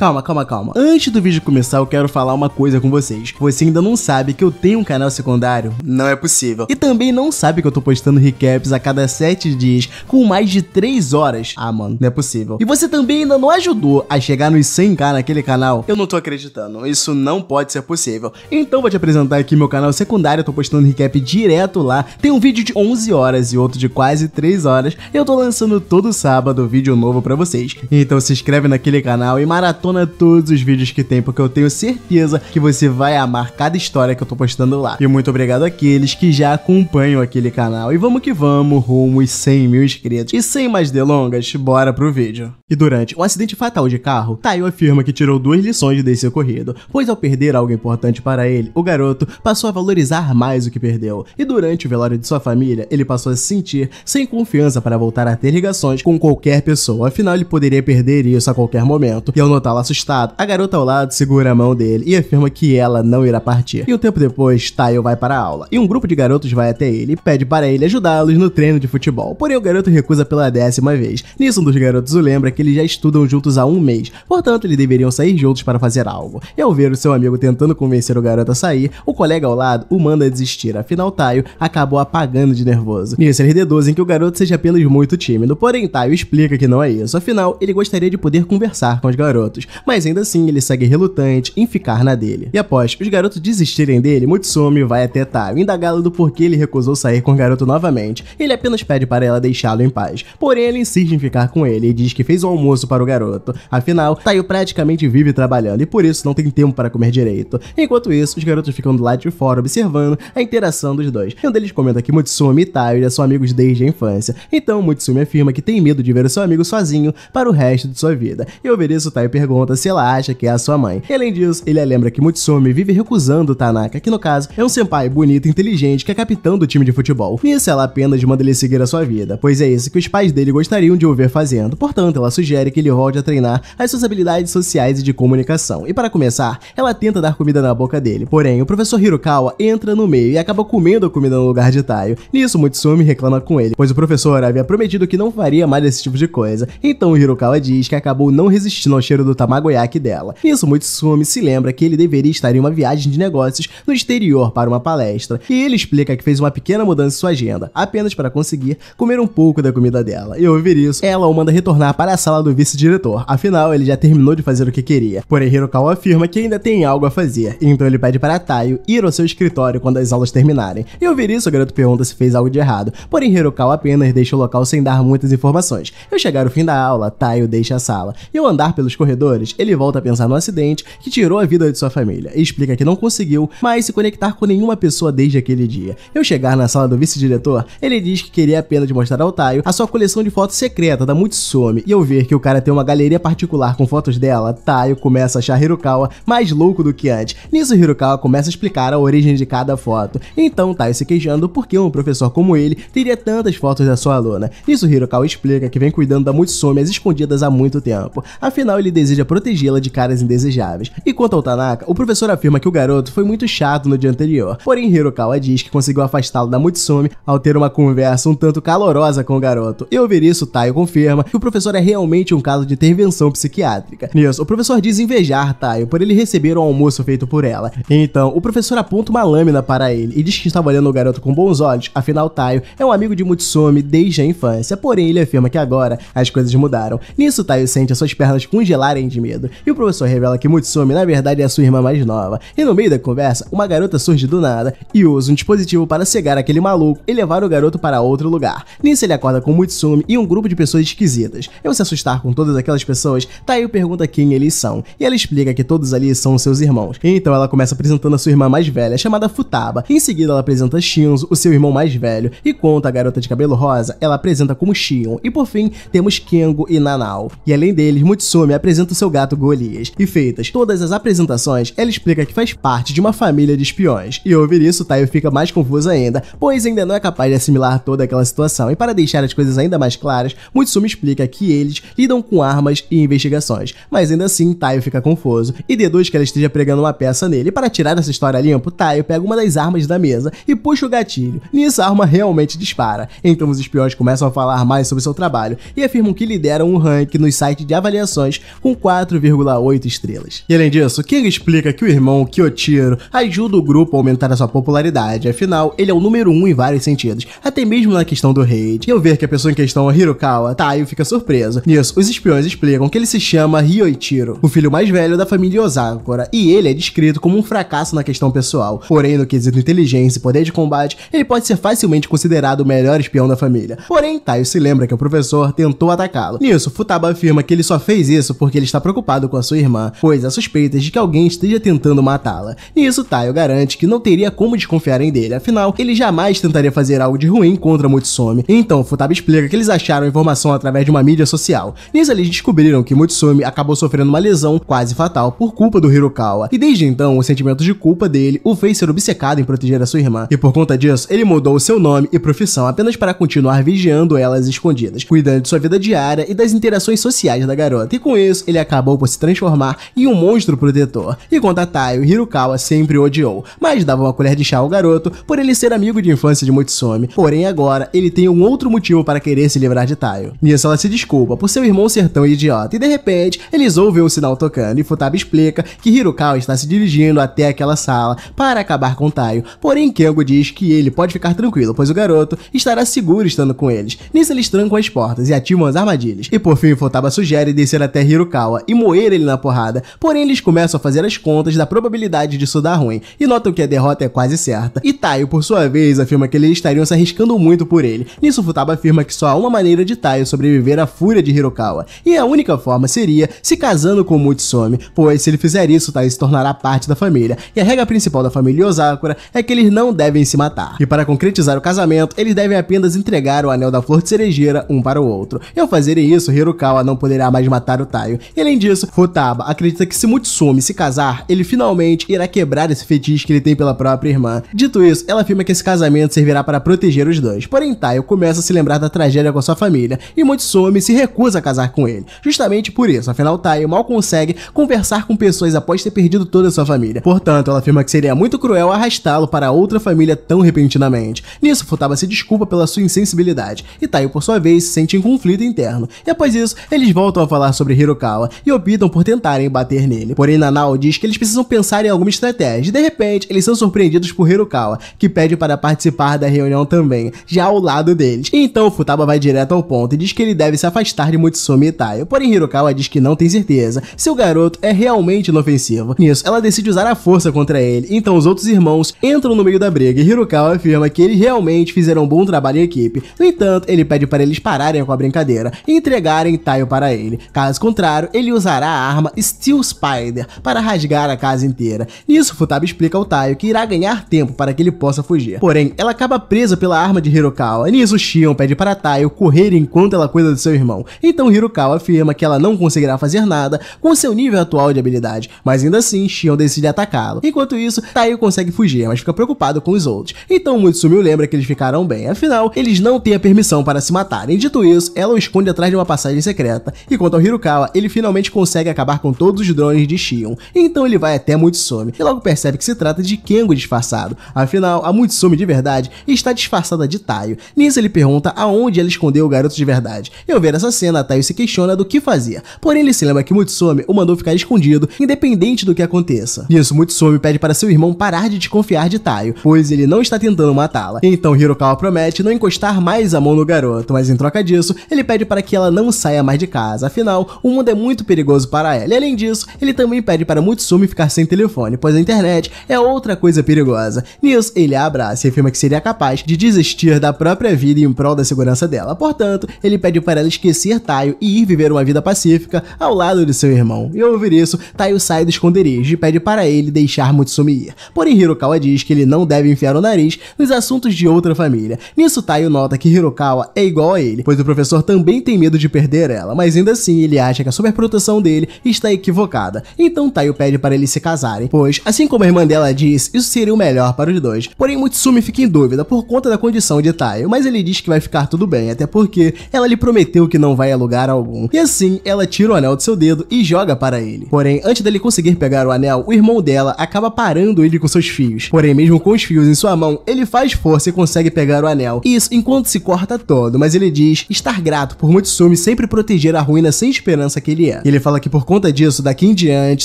Calma, calma, calma. Antes do vídeo começar, eu quero falar uma coisa com vocês. Você ainda não sabe que eu tenho um canal secundário? Não é possível. E também não sabe que eu tô postando recaps a cada 7 dias, com mais de 3 horas. Ah, mano, não é possível. E você também ainda não ajudou a chegar nos 100k naquele canal? Eu não tô acreditando, isso não pode ser possível. Então vou te apresentar aqui meu canal secundário, eu tô postando recap direto lá. Tem um vídeo de 11 horas e outro de quase 3 horas. Eu tô lançando todo sábado vídeo novo pra vocês. Então se inscreve naquele canal e maratona maratona todos os vídeos que tem, porque eu tenho certeza que você vai amar cada história que eu tô postando lá. E muito obrigado àqueles que já acompanham aquele canal. E vamos que vamos, rumo aos 100 mil inscritos. E sem mais delongas, bora pro vídeo. E durante um acidente fatal de carro, Tayo afirma que tirou duas lições desse ocorrido, pois ao perder algo importante para ele, o garoto passou a valorizar mais o que perdeu. E durante o velório de sua família, ele passou a se sentir sem confiança para voltar a ter ligações com qualquer pessoa, afinal ele poderia perder isso a qualquer momento. E ao notar fala assustado, a garota ao lado segura a mão dele e afirma que ela não irá partir. E um tempo depois, Tayo vai para a aula e um grupo de garotos vai até ele e pede para ele ajudá-los no treino de futebol. Porém, o garoto recusa pela décima vez. Nisso, um dos garotos o lembra que eles já estudam juntos há um mês, portanto, eles deveriam sair juntos para fazer algo. E ao ver o seu amigo tentando convencer o garoto a sair, o colega ao lado o manda desistir, afinal, Tayo acabou apagando de nervoso. Nisso, eles deduzem que o garoto seja apenas muito tímido, porém, Tayo explica que não é isso, afinal, ele gostaria de poder conversar com os garotos mas ainda assim ele segue relutante em ficar na dele. E após os garotos desistirem dele, Mutsumi vai até Taro, indagá-lo do porquê ele recusou sair com o garoto novamente. Ele apenas pede para ela deixá-lo em paz, porém ela insiste em ficar com ele e diz que fez o um almoço para o garoto. Afinal, Taio praticamente vive trabalhando e por isso não tem tempo para comer direito. Enquanto isso, os garotos ficam do lado de fora observando a interação dos dois. E um deles comenta que Mutsumi e Taio já são amigos desde a infância, então Mutsumi afirma que tem medo de ver o seu amigo sozinho para o resto de sua vida. E ouvir isso, Taio pergunta pergunta se ela acha que é a sua mãe. E, além disso, ele lembra que Mutsumi vive recusando Tanaka, que no caso é um senpai bonito e inteligente que é capitão do time de futebol. Nisso, ela é apenas manda ele seguir a sua vida, pois é isso que os pais dele gostariam de ouvir fazendo. Portanto, ela sugere que ele volte a treinar as suas habilidades sociais e de comunicação. E para começar, ela tenta dar comida na boca dele. Porém, o professor Hirokawa entra no meio e acaba comendo a comida no lugar de Taio. Nisso, Mutsumi reclama com ele, pois o professor havia prometido que não faria mais esse tipo de coisa. Então, Hirokawa diz que acabou não resistindo ao cheiro do tabaco Magoyaki dela. Nisso, Mutsumi se lembra que ele deveria estar em uma viagem de negócios no exterior para uma palestra, e ele explica que fez uma pequena mudança em sua agenda, apenas para conseguir comer um pouco da comida dela. E ao ouvir isso, ela o manda retornar para a sala do vice-diretor, afinal ele já terminou de fazer o que queria. Porém, Hirokawa afirma que ainda tem algo a fazer, então ele pede para Taio ir ao seu escritório quando as aulas terminarem. E ao ouvir isso, o garoto pergunta se fez algo de errado, porém Hirokawa apenas deixa o local sem dar muitas informações. Ao chegar o fim da aula, Taio deixa a sala, e ao andar pelos corredores, ele volta a pensar no acidente que tirou a vida de sua família e explica que não conseguiu mais se conectar com nenhuma pessoa desde aquele dia. Ao chegar na sala do vice-diretor, ele diz que queria apenas mostrar ao Taio a sua coleção de fotos secreta da Mutsumi e ao ver que o cara tem uma galeria particular com fotos dela, Taio começa a achar Hirokawa mais louco do que antes. Nisso, Hirokawa começa a explicar a origem de cada foto. Então, Taio se queixando por que um professor como ele teria tantas fotos da sua aluna. Nisso, Hirokawa explica que vem cuidando da Mutsumi às escondidas há muito tempo. Afinal, ele deseja a protegê-la de caras indesejáveis. E quanto ao Tanaka, o professor afirma que o garoto foi muito chato no dia anterior, porém Hirokawa diz que conseguiu afastá-lo da Mutsumi ao ter uma conversa um tanto calorosa com o garoto. E ouvir isso, Taio confirma que o professor é realmente um caso de intervenção psiquiátrica. Nisso, o professor diz invejar Taio por ele receber um almoço feito por ela. Então, o professor aponta uma lâmina para ele e diz que estava olhando o garoto com bons olhos, afinal Taio é um amigo de Mutsumi desde a infância, porém ele afirma que agora as coisas mudaram. Nisso, Taio sente as suas pernas congelarem morrem de medo. E o professor revela que Mutsumi na verdade é sua irmã mais nova. E no meio da conversa, uma garota surge do nada e usa um dispositivo para cegar aquele maluco e levar o garoto para outro lugar. Nisso ele acorda com Mutsumi e um grupo de pessoas esquisitas. Eu ao se assustar com todas aquelas pessoas, Taio tá pergunta quem eles são. E ela explica que todos ali são seus irmãos. Então ela começa apresentando a sua irmã mais velha, chamada Futaba. Em seguida ela apresenta Shinzo, o seu irmão mais velho. E conta à garota de cabelo rosa, ela apresenta como Shion. E por fim, temos Kengo e Nanao. E além deles, Mutsumi apresenta seu gato Golias. E feitas todas as apresentações, ela explica que faz parte de uma família de espiões. E ouvir isso, Tayo fica mais confuso ainda, pois ainda não é capaz de assimilar toda aquela situação. E para deixar as coisas ainda mais claras, Mutsume explica que eles lidam com armas e investigações. Mas ainda assim, Tayo fica confuso e deduz que ela esteja pregando uma peça nele. E para tirar essa história limpo, Tayo pega uma das armas da mesa e puxa o gatilho. Nisso, a arma realmente dispara. Então os espiões começam a falar mais sobre seu trabalho e afirmam que lideram um ranking nos sites de avaliações com 4,8 estrelas. E além disso, King explica que o irmão Kyotiro ajuda o grupo a aumentar a sua popularidade, afinal, ele é o número 1 um em vários sentidos, até mesmo na questão do raid. E eu ver que a pessoa em questão é Hirokawa, Taio tá, fica surpreso. Nisso, os espiões explicam que ele se chama Ryoichiro, o filho mais velho da família Osakura, e ele é descrito como um fracasso na questão pessoal, porém no quesito inteligência e poder de combate, ele pode ser facilmente considerado o melhor espião da família. Porém, Taio se lembra que o professor tentou atacá-lo. Nisso, Futaba afirma que ele só fez isso porque ele estava está preocupado com a sua irmã, pois há suspeitas de que alguém esteja tentando matá-la. E isso Taio garante que não teria como desconfiar em dele, afinal, ele jamais tentaria fazer algo de ruim contra Mutsumi. Então, Futaba explica que eles acharam a informação através de uma mídia social. Nisso, eles descobriram que Mutsumi acabou sofrendo uma lesão quase fatal por culpa do Hirokawa, e desde então, o sentimento de culpa dele o fez ser obcecado em proteger a sua irmã, e por conta disso, ele mudou seu nome e profissão apenas para continuar vigiando elas escondidas, cuidando de sua vida diária e das interações sociais da garota, e com isso, ele acabou por se transformar em um monstro protetor, e quanto a Tai, o Hirukawa sempre odiou, mas dava uma colher de chá ao garoto por ele ser amigo de infância de Motsumi, porém agora ele tem um outro motivo para querer se livrar de Taio. Nisso ela se desculpa por seu irmão ser tão idiota, e de repente eles ouvem um sinal tocando, e Futaba explica que Hirokawa está se dirigindo até aquela sala para acabar com Taio, porém Kengo diz que ele pode ficar tranquilo, pois o garoto estará seguro estando com eles. Nisso eles trancam as portas e ativam as armadilhas, e por fim Futaba sugere descer até Hirokawa e moer ele na porrada, porém eles começam a fazer as contas da probabilidade disso dar ruim e notam que a derrota é quase certa. E Taio, por sua vez, afirma que eles estariam se arriscando muito por ele. Nisso, Futaba afirma que só há uma maneira de Taio sobreviver à fúria de Hirokawa, e a única forma seria se casando com Mutsumi, pois se ele fizer isso, Taio se tornará parte da família, e a regra principal da família Osakura é que eles não devem se matar. E para concretizar o casamento, eles devem apenas entregar o anel da flor de cerejeira um para o outro. E ao fazerem isso, Hirokawa não poderá mais matar o Taio, e além disso, Futaba acredita que se Mutsumi se casar, ele finalmente irá quebrar esse fetiche que ele tem pela própria irmã. Dito isso, ela afirma que esse casamento servirá para proteger os dois. Porém, Taio começa a se lembrar da tragédia com a sua família e Mutsumi se recusa a casar com ele. Justamente por isso, afinal Taio mal consegue conversar com pessoas após ter perdido toda a sua família. Portanto, ela afirma que seria muito cruel arrastá-lo para outra família tão repentinamente. Nisso, Futaba se desculpa pela sua insensibilidade e Taio, por sua vez, se sente em conflito interno. E após isso, eles voltam a falar sobre Hirokawa e optam por tentarem bater nele. Porém, Nanao diz que eles precisam pensar em alguma estratégia e, de repente, eles são surpreendidos por Hirokawa, que pede para participar da reunião também, já ao lado deles. Então, Futaba vai direto ao ponto e diz que ele deve se afastar de Mutsumi e Taio, porém Hirokawa diz que não tem certeza se o garoto é realmente inofensivo. Nisso, ela decide usar a força contra ele, então os outros irmãos entram no meio da briga e Hirokawa afirma que eles realmente fizeram um bom trabalho em equipe. No entanto, ele pede para eles pararem com a brincadeira e entregarem Taio para ele. Caso contrário, ele usará a arma Steel Spider para rasgar a casa inteira. Nisso, Futaba explica ao Taio que irá ganhar tempo para que ele possa fugir. Porém, ela acaba presa pela arma de Hirokawa. Nisso, Shion pede para Taio correr enquanto ela cuida de seu irmão. Então, Hirokawa afirma que ela não conseguirá fazer nada com seu nível atual de habilidade, mas ainda assim, Shion decide atacá-lo. Enquanto isso, Taio consegue fugir, mas fica preocupado com os outros. Então, Mutsumiu lembra que eles ficaram bem, afinal, eles não têm a permissão para se matarem. Dito isso, ela o esconde atrás de uma passagem secreta. E quanto ao Hirokawa, ele finalmente finalmente consegue acabar com todos os drones de Shion, então ele vai até Mutsumi e logo percebe que se trata de Kengo disfarçado. Afinal, a Mutsumi de verdade está disfarçada de Taio. Nisso ele pergunta aonde ela escondeu o garoto de verdade. E ao ver essa cena, Taio se questiona do que fazia, porém ele se lembra que Mutsumi o mandou ficar escondido, independente do que aconteça. Nisso, Mutsumi pede para seu irmão parar de desconfiar de Taio, pois ele não está tentando matá-la. Então Hirokawa promete não encostar mais a mão no garoto, mas em troca disso, ele pede para que ela não saia mais de casa, afinal, o mundo é muito muito perigoso para ela. E além disso, ele também pede para Mutsumi ficar sem telefone, pois a internet é outra coisa perigosa. Nisso, ele a abraça e afirma que seria capaz de desistir da própria vida em prol da segurança dela. Portanto, ele pede para ela esquecer Taio e ir viver uma vida pacífica ao lado de seu irmão. E ao ouvir isso, Taio sai do esconderijo e pede para ele deixar Mutsumi ir. Porém, Hirokawa diz que ele não deve enfiar o nariz nos assuntos de outra família. Nisso, Taio nota que Hirokawa é igual a ele, pois o professor também tem medo de perder ela, mas ainda assim ele acha que a superprodução proteção dele está equivocada. Então Taio pede para eles se casarem, pois, assim como a irmã dela diz, isso seria o melhor para os dois. Porém, Mutsumi fica em dúvida por conta da condição de Taio, mas ele diz que vai ficar tudo bem, até porque ela lhe prometeu que não vai a lugar algum. E assim, ela tira o anel do seu dedo e joga para ele. Porém, antes dele conseguir pegar o anel, o irmão dela acaba parando ele com seus fios. Porém, mesmo com os fios em sua mão, ele faz força e consegue pegar o anel. Isso enquanto se corta todo, mas ele diz estar grato por Mutsumi sempre proteger a ruína sem esperança que ele é. E ele fala que por conta disso, daqui em diante,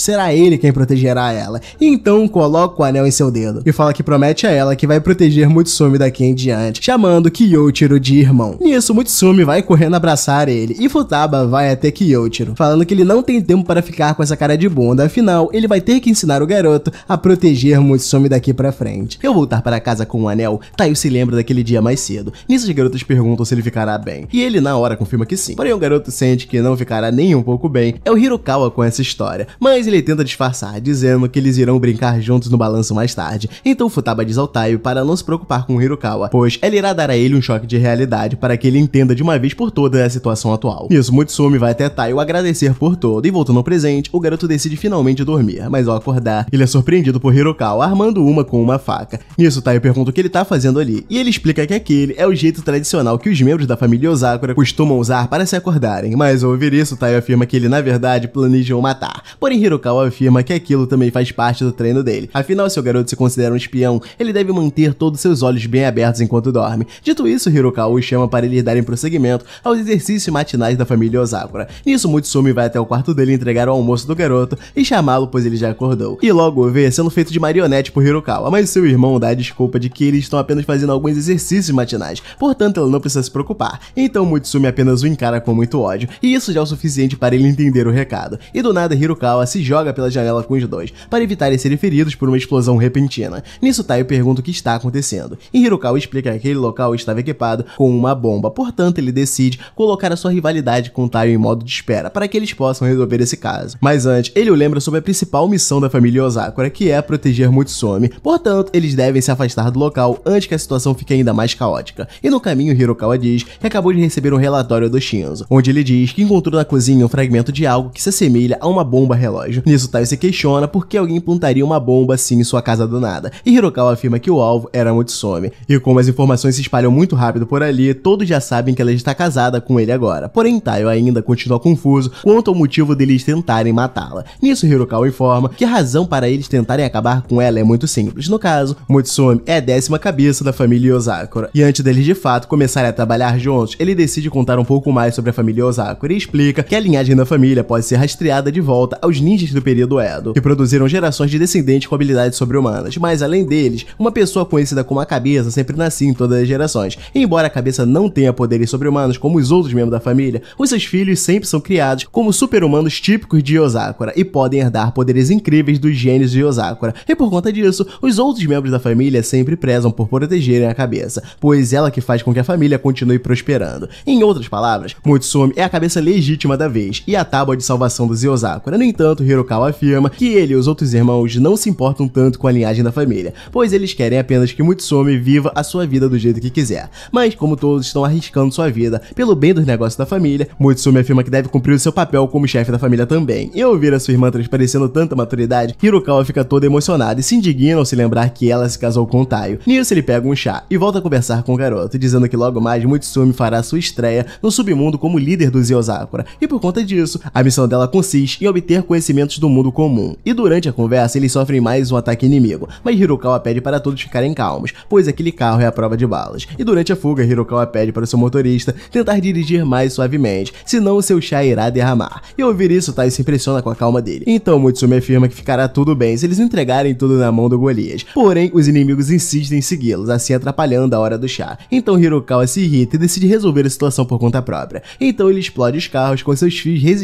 será ele quem protegerá ela. E então coloca o anel em seu dedo e fala que promete a ela que vai proteger Mutsumi daqui em diante, chamando Kyoichiro de irmão. Nisso, Mutsumi vai correndo abraçar ele e Futaba vai até Kyoichiro, falando que ele não tem tempo para ficar com essa cara de bunda, afinal, ele vai ter que ensinar o garoto a proteger Mutsumi daqui para frente. Eu voltar para casa com o anel, Taio se lembra daquele dia mais cedo. Nisso, os garotas perguntam se ele ficará bem, e ele na hora confirma que sim. Porém, o garoto sente que não ficará nem um pouco bem também é o Hirokawa com essa história, mas ele tenta disfarçar, dizendo que eles irão brincar juntos no balanço mais tarde. Então Futaba diz ao Taio para não se preocupar com o Hirokawa, pois ela irá dar a ele um choque de realidade para que ele entenda de uma vez por todas a situação atual. Isso, Mutsumi vai até Taio agradecer por tudo e voltando ao presente, o garoto decide finalmente dormir, mas ao acordar, ele é surpreendido por Hirokawa armando uma com uma faca. Nisso, Taio pergunta o que ele tá fazendo ali, e ele explica que aquele é o jeito tradicional que os membros da família Osakura costumam usar para se acordarem, mas ao ouvir isso, Taio afirma que ele ele, na verdade, planejam matar. Porém, Hirokawa afirma que aquilo também faz parte do treino dele. Afinal, se o garoto se considera um espião, ele deve manter todos seus olhos bem abertos enquanto dorme. Dito isso, Hirokawa o chama para eles darem prosseguimento aos exercícios matinais da família Osakura. Nisso, Mutsumi vai até o quarto dele entregar o almoço do garoto e chamá-lo, pois ele já acordou. E logo o vê sendo feito de marionete por Hirokawa, mas seu irmão dá a desculpa de que eles estão apenas fazendo alguns exercícios matinais, portanto ela não precisa se preocupar. Então Mutsumi apenas o encara com muito ódio, e isso já é o suficiente para ele entender o recado, e do nada Hirukawa se joga pela janela com os dois, para evitarem serem feridos por uma explosão repentina. Nisso Taio pergunta o que está acontecendo, e Hirukawa explica que aquele local estava equipado com uma bomba, portanto ele decide colocar a sua rivalidade com Taio em modo de espera, para que eles possam resolver esse caso. Mas antes, ele o lembra sobre a principal missão da família Osakura, que é proteger Mutsumi, portanto eles devem se afastar do local antes que a situação fique ainda mais caótica. E no caminho Hirukawa diz que acabou de receber um relatório do Shinzo, onde ele diz que encontrou na cozinha um fragmento de algo que se assemelha a uma bomba relógio. Nisso, Tai se questiona por que alguém plantaria uma bomba assim em sua casa do nada, e Hirokawa afirma que o alvo era Mutsumi. E como as informações se espalham muito rápido por ali, todos já sabem que ela está casada com ele agora. Porém, Taio ainda continua confuso quanto ao motivo deles tentarem matá-la. Nisso, Hirokawa informa que a razão para eles tentarem acabar com ela é muito simples. No caso, Mutsumi é a décima cabeça da família Osakura. E antes deles de fato começarem a trabalhar juntos, ele decide contar um pouco mais sobre a família Osakura e explica que a linhagem da família família pode ser rastreada de volta aos ninjas do período Edo, que produziram gerações de descendentes com habilidades sobre-humanas, mas além deles, uma pessoa conhecida como a cabeça sempre nascia em todas as gerações. E embora a cabeça não tenha poderes sobre-humanos como os outros membros da família, os seus filhos sempre são criados como super-humanos típicos de Yosakura e podem herdar poderes incríveis dos gênios de Yosakura. E por conta disso, os outros membros da família sempre prezam por protegerem a cabeça, pois ela que faz com que a família continue prosperando. Em outras palavras, Mutsume é a cabeça legítima da vez e a a tábua de salvação do Yosakura. No entanto, Hirokawa afirma que ele e os outros irmãos não se importam tanto com a linhagem da família, pois eles querem apenas que Mutsumi viva a sua vida do jeito que quiser. Mas como todos estão arriscando sua vida pelo bem dos negócios da família, Mutsumi afirma que deve cumprir o seu papel como chefe da família também. E ao ver a sua irmã transparecendo tanta maturidade, Hirokawa fica todo emocionado e se indigna ao se lembrar que ela se casou com Taio. Nisso ele pega um chá e volta a conversar com o garoto, dizendo que logo mais Mutsumi fará sua estreia no submundo como líder do Yosakura. E por conta disso, isso, a missão dela consiste em obter conhecimentos do mundo comum. E durante a conversa, eles sofrem mais um ataque inimigo, mas Hirokawa pede para todos ficarem calmos, pois aquele carro é a prova de balas. E durante a fuga, Hirokawa pede para seu motorista tentar dirigir mais suavemente, senão seu chá irá derramar. E ouvir isso, Tai se impressiona com a calma dele. Então Mutsumi afirma que ficará tudo bem se eles entregarem tudo na mão do Golias. Porém, os inimigos insistem em segui-los, assim atrapalhando a hora do chá. Então Hirokawa se irrita e decide resolver a situação por conta própria. Então ele explode os carros com seus fios resistentes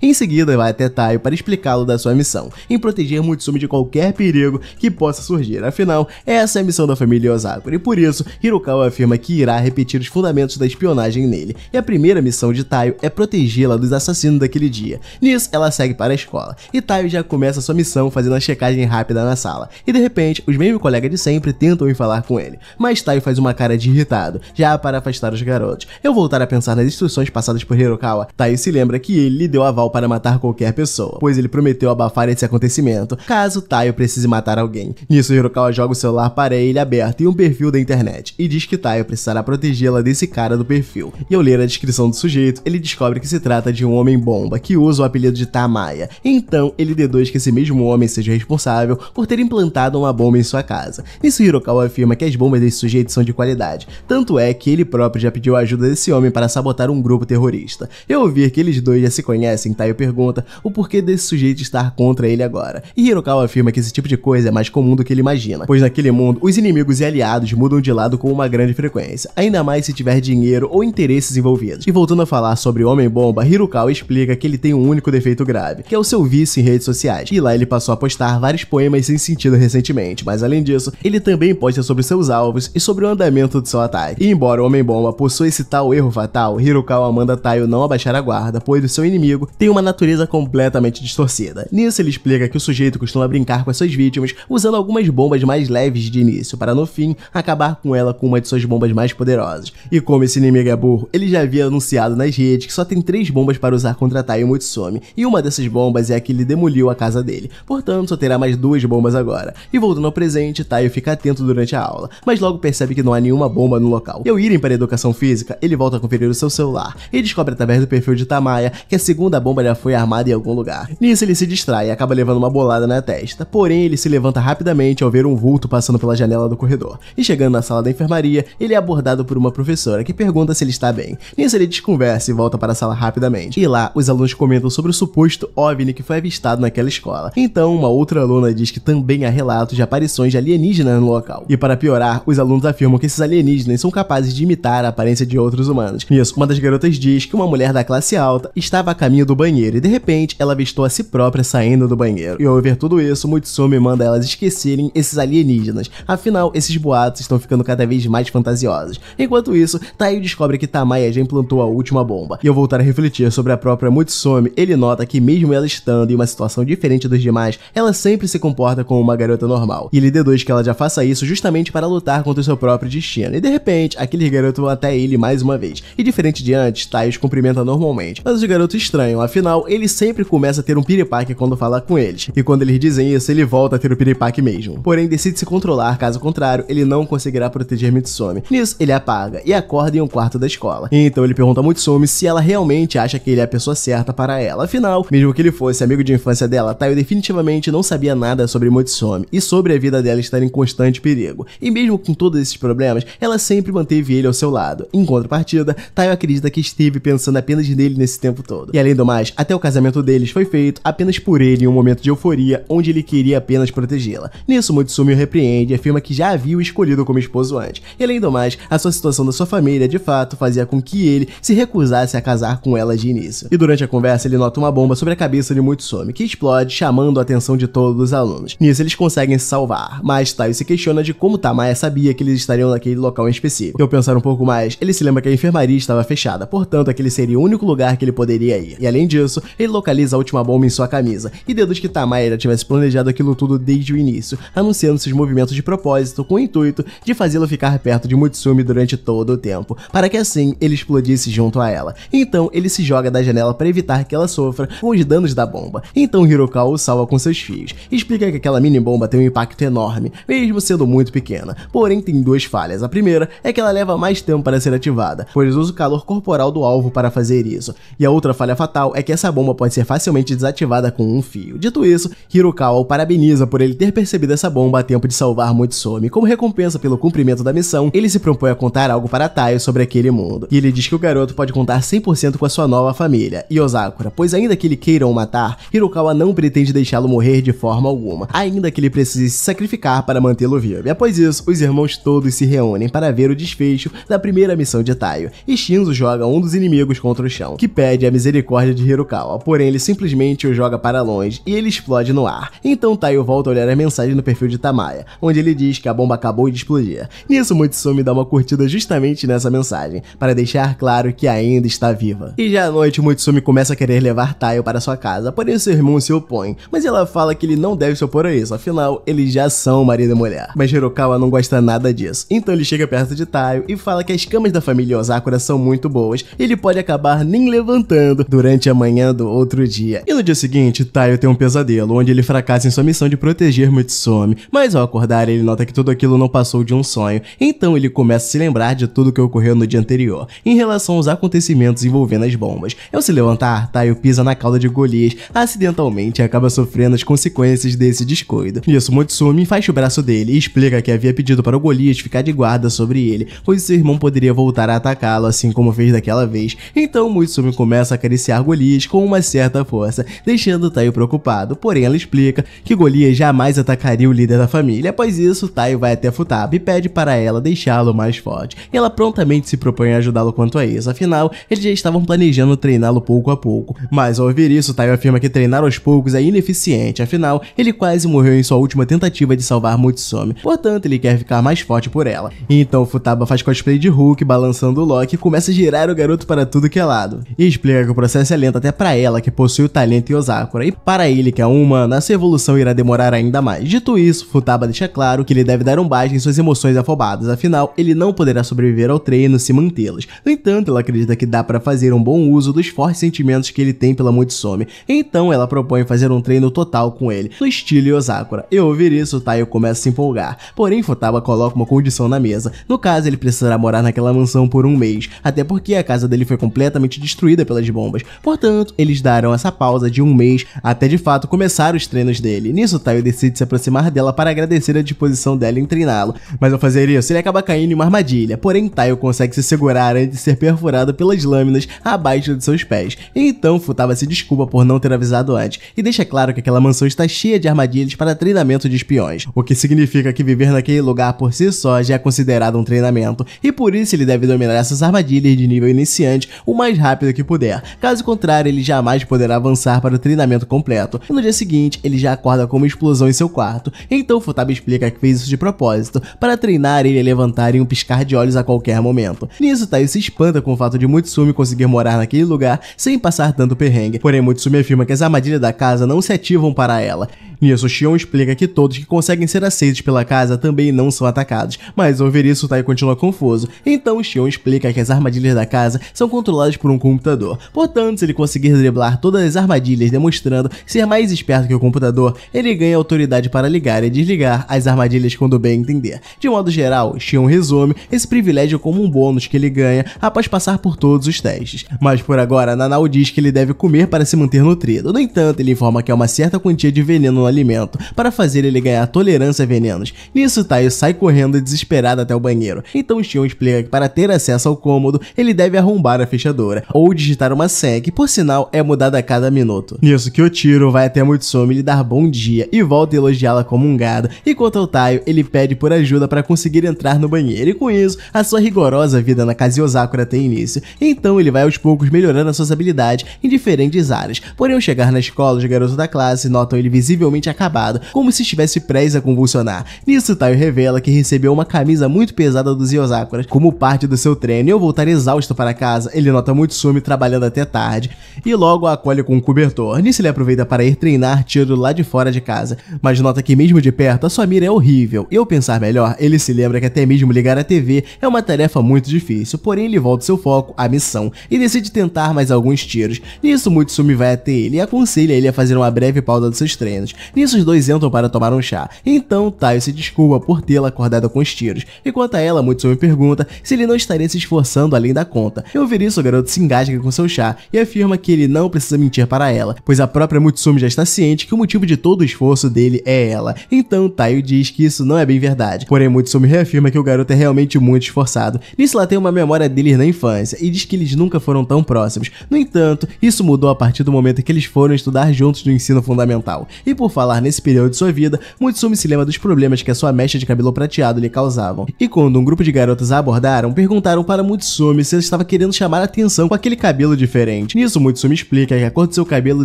em seguida, vai até Taio para explicá-lo da sua missão, em proteger Mutsumi de qualquer perigo que possa surgir. Afinal, essa é a missão da família Osakura, e por isso, Hirokawa afirma que irá repetir os fundamentos da espionagem nele. E a primeira missão de Taio é protegê-la dos assassinos daquele dia. Nisso, ela segue para a escola, e Taio já começa sua missão fazendo a checagem rápida na sala. E de repente, os mesmos colegas de sempre tentam ir falar com ele, mas Taio faz uma cara de irritado, já para afastar os garotos. Eu voltar a pensar nas instruções passadas por Hirokawa, Taio se lembra que lhe deu aval para matar qualquer pessoa, pois ele prometeu abafar esse acontecimento caso Taio precise matar alguém. Nisso, Hirokawa joga o celular para ele aberto e um perfil da internet e diz que Taio precisará protegê-la desse cara do perfil. E ao ler a descrição do sujeito, ele descobre que se trata de um homem bomba que usa o apelido de Tamaya. Então, ele deduz que esse mesmo homem seja responsável por ter implantado uma bomba em sua casa. Nisso, Hirokawa afirma que as bombas desse sujeito são de qualidade, tanto é que ele próprio já pediu ajuda desse homem para sabotar um grupo terrorista. Eu ouvir que eles dois já se conhecem, Taio tá? pergunta o porquê desse sujeito estar contra ele agora. E Hirokawa afirma que esse tipo de coisa é mais comum do que ele imagina, pois naquele mundo os inimigos e aliados mudam de lado com uma grande frequência, ainda mais se tiver dinheiro ou interesses envolvidos. E voltando a falar sobre Homem-Bomba, Hirokawa explica que ele tem um único defeito grave, que é o seu vício em redes sociais. E lá ele passou a postar vários poemas sem sentido recentemente, mas além disso, ele também posta sobre seus alvos e sobre o andamento do seu ataque. E embora o Homem-Bomba possua esse tal erro fatal, Hirokawa manda Taio não abaixar a guarda, pois seu inimigo tem uma natureza completamente distorcida. Nisso ele explica que o sujeito costuma brincar com as suas vítimas usando algumas bombas mais leves de início, para no fim acabar com ela com uma de suas bombas mais poderosas. E como esse inimigo é burro, ele já havia anunciado nas redes que só tem três bombas para usar contra Taio Mutsumi, e uma dessas bombas é a que lhe demoliu a casa dele, portanto só terá mais duas bombas agora. E voltando ao presente, Taio fica atento durante a aula, mas logo percebe que não há nenhuma bomba no local. E ao irem para a educação física, ele volta a conferir o seu celular e descobre através do perfil de Tamaya que a segunda bomba já foi armada em algum lugar. Nisso ele se distrai e acaba levando uma bolada na testa, porém ele se levanta rapidamente ao ver um vulto passando pela janela do corredor. E chegando na sala da enfermaria, ele é abordado por uma professora que pergunta se ele está bem. Nisso ele desconversa e volta para a sala rapidamente. E lá, os alunos comentam sobre o suposto OVNI que foi avistado naquela escola. Então, uma outra aluna diz que também há relatos de aparições de alienígenas no local. E para piorar, os alunos afirmam que esses alienígenas são capazes de imitar a aparência de outros humanos. Nisso, uma das garotas diz que uma mulher da classe alta está estava a caminho do banheiro e de repente ela avistou a si própria saindo do banheiro. E ao ver tudo isso, Mutsumi manda elas esquecerem esses alienígenas, afinal esses boatos estão ficando cada vez mais fantasiosos. Enquanto isso, Taio descobre que Tamaya já implantou a última bomba. E ao voltar a refletir sobre a própria Mutsumi, ele nota que mesmo ela estando em uma situação diferente dos demais, ela sempre se comporta como uma garota normal. E ele deduz que ela já faça isso justamente para lutar contra o seu próprio destino. E de repente, aqueles garotos vão até ele mais uma vez. E diferente de antes, Taio cumprimenta normalmente, mas os garotos garoto estranho, afinal, ele sempre começa a ter um piripaque quando fala com eles, e quando eles dizem isso, ele volta a ter o piripaque mesmo. Porém, decide se controlar, caso contrário, ele não conseguirá proteger Mitsumi. Nisso, ele apaga e acorda em um quarto da escola. Então, ele pergunta a Mitsumi se ela realmente acha que ele é a pessoa certa para ela, afinal, mesmo que ele fosse amigo de infância dela, Taio definitivamente não sabia nada sobre Mitsumi e sobre a vida dela estar em constante perigo, e mesmo com todos esses problemas, ela sempre manteve ele ao seu lado. Em contrapartida, Taio acredita que esteve pensando apenas nele nesse tempo todo todo. E além do mais, até o casamento deles foi feito apenas por ele em um momento de euforia, onde ele queria apenas protegê-la. Nisso, Mutsumi o repreende e afirma que já havia o escolhido como esposo antes. E além do mais, a sua situação da sua família de fato fazia com que ele se recusasse a casar com ela de início. E durante a conversa, ele nota uma bomba sobre a cabeça de Mutsumi, que explode, chamando a atenção de todos os alunos. Nisso, eles conseguem se salvar, mas Taio se questiona de como Tamaya sabia que eles estariam naquele local em específico. E ao pensar um pouco mais, ele se lembra que a enfermaria estava fechada, portanto, aquele seria o único lugar que ele poderia aí. E além disso, ele localiza a última bomba em sua camisa e deduz que Tamaira tivesse planejado aquilo tudo desde o início, anunciando seus movimentos de propósito com o intuito de fazê-lo ficar perto de Mutsumi durante todo o tempo, para que assim ele explodisse junto a ela. Então ele se joga da janela para evitar que ela sofra com os danos da bomba. Então Hirokawa o salva com seus fios e explica que aquela mini bomba tem um impacto enorme, mesmo sendo muito pequena. Porém tem duas falhas. A primeira é que ela leva mais tempo para ser ativada, pois usa o calor corporal do alvo para fazer isso. E a outra falha fatal é que essa bomba pode ser facilmente desativada com um fio. Dito isso, Hirokawa o parabeniza por ele ter percebido essa bomba a tempo de salvar Mutsume. Como recompensa pelo cumprimento da missão, ele se propõe a contar algo para Taio sobre aquele mundo. E ele diz que o garoto pode contar 100% com a sua nova família, Yosakura, pois ainda que ele queiram matar, Hirokawa não pretende deixá-lo morrer de forma alguma, ainda que ele precise se sacrificar para mantê-lo vivo. E após isso, os irmãos todos se reúnem para ver o desfecho da primeira missão de Taio, e Shinzo joga um dos inimigos contra o chão, que pede a misericórdia misericórdia de Hirokawa, porém ele simplesmente o joga para longe e ele explode no ar. Então Taio volta a olhar a mensagem no perfil de Tamaya, onde ele diz que a bomba acabou de explodir. Nisso Mutsumi dá uma curtida justamente nessa mensagem, para deixar claro que ainda está viva. E já à noite Mutsumi começa a querer levar Taio para sua casa, porém seu irmão se opõe, mas ela fala que ele não deve se opor a isso, afinal eles já são marido e mulher. Mas Hirokawa não gosta nada disso, então ele chega perto de Taio e fala que as camas da família Osakura são muito boas, e ele pode acabar nem levantando durante a manhã do outro dia. E no dia seguinte, Taio tem um pesadelo, onde ele fracassa em sua missão de proteger Mitsumi. Mas ao acordar, ele nota que tudo aquilo não passou de um sonho, então ele começa a se lembrar de tudo que ocorreu no dia anterior, em relação aos acontecimentos envolvendo as bombas. Ao se levantar, Taio pisa na cauda de Golias, acidentalmente e acaba sofrendo as consequências desse descuido. Isso, Mitsumi faz o braço dele e explica que havia pedido para o Golias ficar de guarda sobre ele, pois seu irmão poderia voltar a atacá-lo, assim como fez daquela vez. Então Mitsumi começa a acariciar Golias com uma certa força, deixando Taio preocupado, porém ela explica que Golias jamais atacaria o líder da família, após isso Taio vai até Futaba e pede para ela deixá-lo mais forte. Ela prontamente se propõe a ajudá-lo quanto a isso, afinal, eles já estavam planejando treiná-lo pouco a pouco. Mas ao ouvir isso, Taio afirma que treinar aos poucos é ineficiente, afinal, ele quase morreu em sua última tentativa de salvar Mutsumi, portanto ele quer ficar mais forte por ela. Então Futaba faz cosplay de Hulk, balançando o Loki e começa a girar o garoto para tudo que é lado. E Splayer que o processo é lento até para ela, que possui o talento e Osakura, e para ele, que é um humano, essa evolução irá demorar ainda mais. Dito isso, Futaba deixa claro que ele deve dar um baixo em suas emoções afobadas, afinal, ele não poderá sobreviver ao treino se mantê-las. No entanto, ela acredita que dá para fazer um bom uso dos fortes sentimentos que ele tem pela Mutsumi, então ela propõe fazer um treino total com ele, no estilo Osakura. E ouvir isso, Taio começa a se empolgar, porém Futaba coloca uma condição na mesa. No caso, ele precisará morar naquela mansão por um mês, até porque a casa dele foi completamente destruída pelas bombas. Portanto, eles darão essa pausa de um mês até de fato começar os treinos dele. Nisso, Taio decide se aproximar dela para agradecer a disposição dela em treiná-lo, mas ao fazer isso, ele acaba caindo em uma armadilha. Porém, Taio consegue se segurar antes de ser perfurado pelas lâminas abaixo de seus pés. Então, Futaba se desculpa por não ter avisado antes e deixa claro que aquela mansão está cheia de armadilhas para treinamento de espiões, o que significa que viver naquele lugar por si só já é considerado um treinamento, e por isso ele deve dominar essas armadilhas de nível iniciante o mais rápido que puder. Caso contrário, ele jamais poderá avançar para o treinamento completo. E no dia seguinte, ele já acorda com uma explosão em seu quarto. Então Futaba explica que fez isso de propósito, para treinar ele a levantar em um piscar de olhos a qualquer momento. Nisso, Tai se espanta com o fato de Mutsumi conseguir morar naquele lugar sem passar tanto perrengue. Porém, Mutsumi afirma que as armadilhas da casa não se ativam para ela. Nisso, Shion explica que todos que conseguem ser aceitos pela casa também não são atacados, mas ao ver isso, Tai continua confuso. Então, Shion explica que as armadilhas da casa são controladas por um computador, Portanto, se ele conseguir driblar todas as armadilhas demonstrando ser mais esperto que o computador, ele ganha autoridade para ligar e desligar as armadilhas quando bem entender. De modo geral, Xion resume esse privilégio como um bônus que ele ganha após passar por todos os testes. Mas por agora, Nanau diz que ele deve comer para se manter nutrido. No entanto, ele informa que há uma certa quantia de veneno no alimento para fazer ele ganhar tolerância a venenos. Nisso, Taio sai correndo desesperado até o banheiro. Então Xion explica que para ter acesso ao cômodo, ele deve arrombar a fechadura ou digitar uma uma por sinal é mudada a cada minuto. Nisso que o Tiro vai até Mutsumi lhe dar bom dia e volta a elogiá-la como um gado, enquanto o Taio ele pede por ajuda para conseguir entrar no banheiro e com isso a sua rigorosa vida na casa Osakura tem início. Então ele vai aos poucos melhorando as suas habilidades em diferentes áreas. Porém, ao chegar na escola, os garotos da classe notam ele visivelmente acabado, como se estivesse prestes a convulsionar. Nisso, Taio revela que recebeu uma camisa muito pesada dos Yosakuras como parte do seu treino e ao voltar exausto para casa, ele nota Mutsumi trabalhando até até tarde e logo a acolhe com um cobertor. Nisso ele aproveita para ir treinar tiro lá de fora de casa, mas nota que mesmo de perto a sua mira é horrível. E ao pensar melhor, ele se lembra que até mesmo ligar a TV é uma tarefa muito difícil, porém ele volta seu foco à missão e decide tentar mais alguns tiros. Nisso Mutsumi vai até ele e aconselha ele a fazer uma breve pausa dos seus treinos. Nisso os dois entram para tomar um chá. Então Taio se desculpa por tê-la acordado com os tiros. Enquanto a ela, Mutsumi pergunta se ele não estaria se esforçando além da conta. Eu ver isso, o garoto se engasga com seus e afirma que ele não precisa mentir para ela, pois a própria Mutsumi já está ciente que o motivo de todo o esforço dele é ela. Então Taio diz que isso não é bem verdade. Porém, Mutsumi reafirma que o garoto é realmente muito esforçado. Nisso ela tem uma memória deles na infância e diz que eles nunca foram tão próximos. No entanto, isso mudou a partir do momento que eles foram estudar juntos no ensino fundamental. E por falar nesse período de sua vida, Mutsumi se lembra dos problemas que a sua mecha de cabelo prateado lhe causavam. E quando um grupo de garotas a abordaram, perguntaram para Mutsumi se ela estava querendo chamar a atenção com aquele cabelo de diferente. Nisso, Mutsu explica que a cor do seu cabelo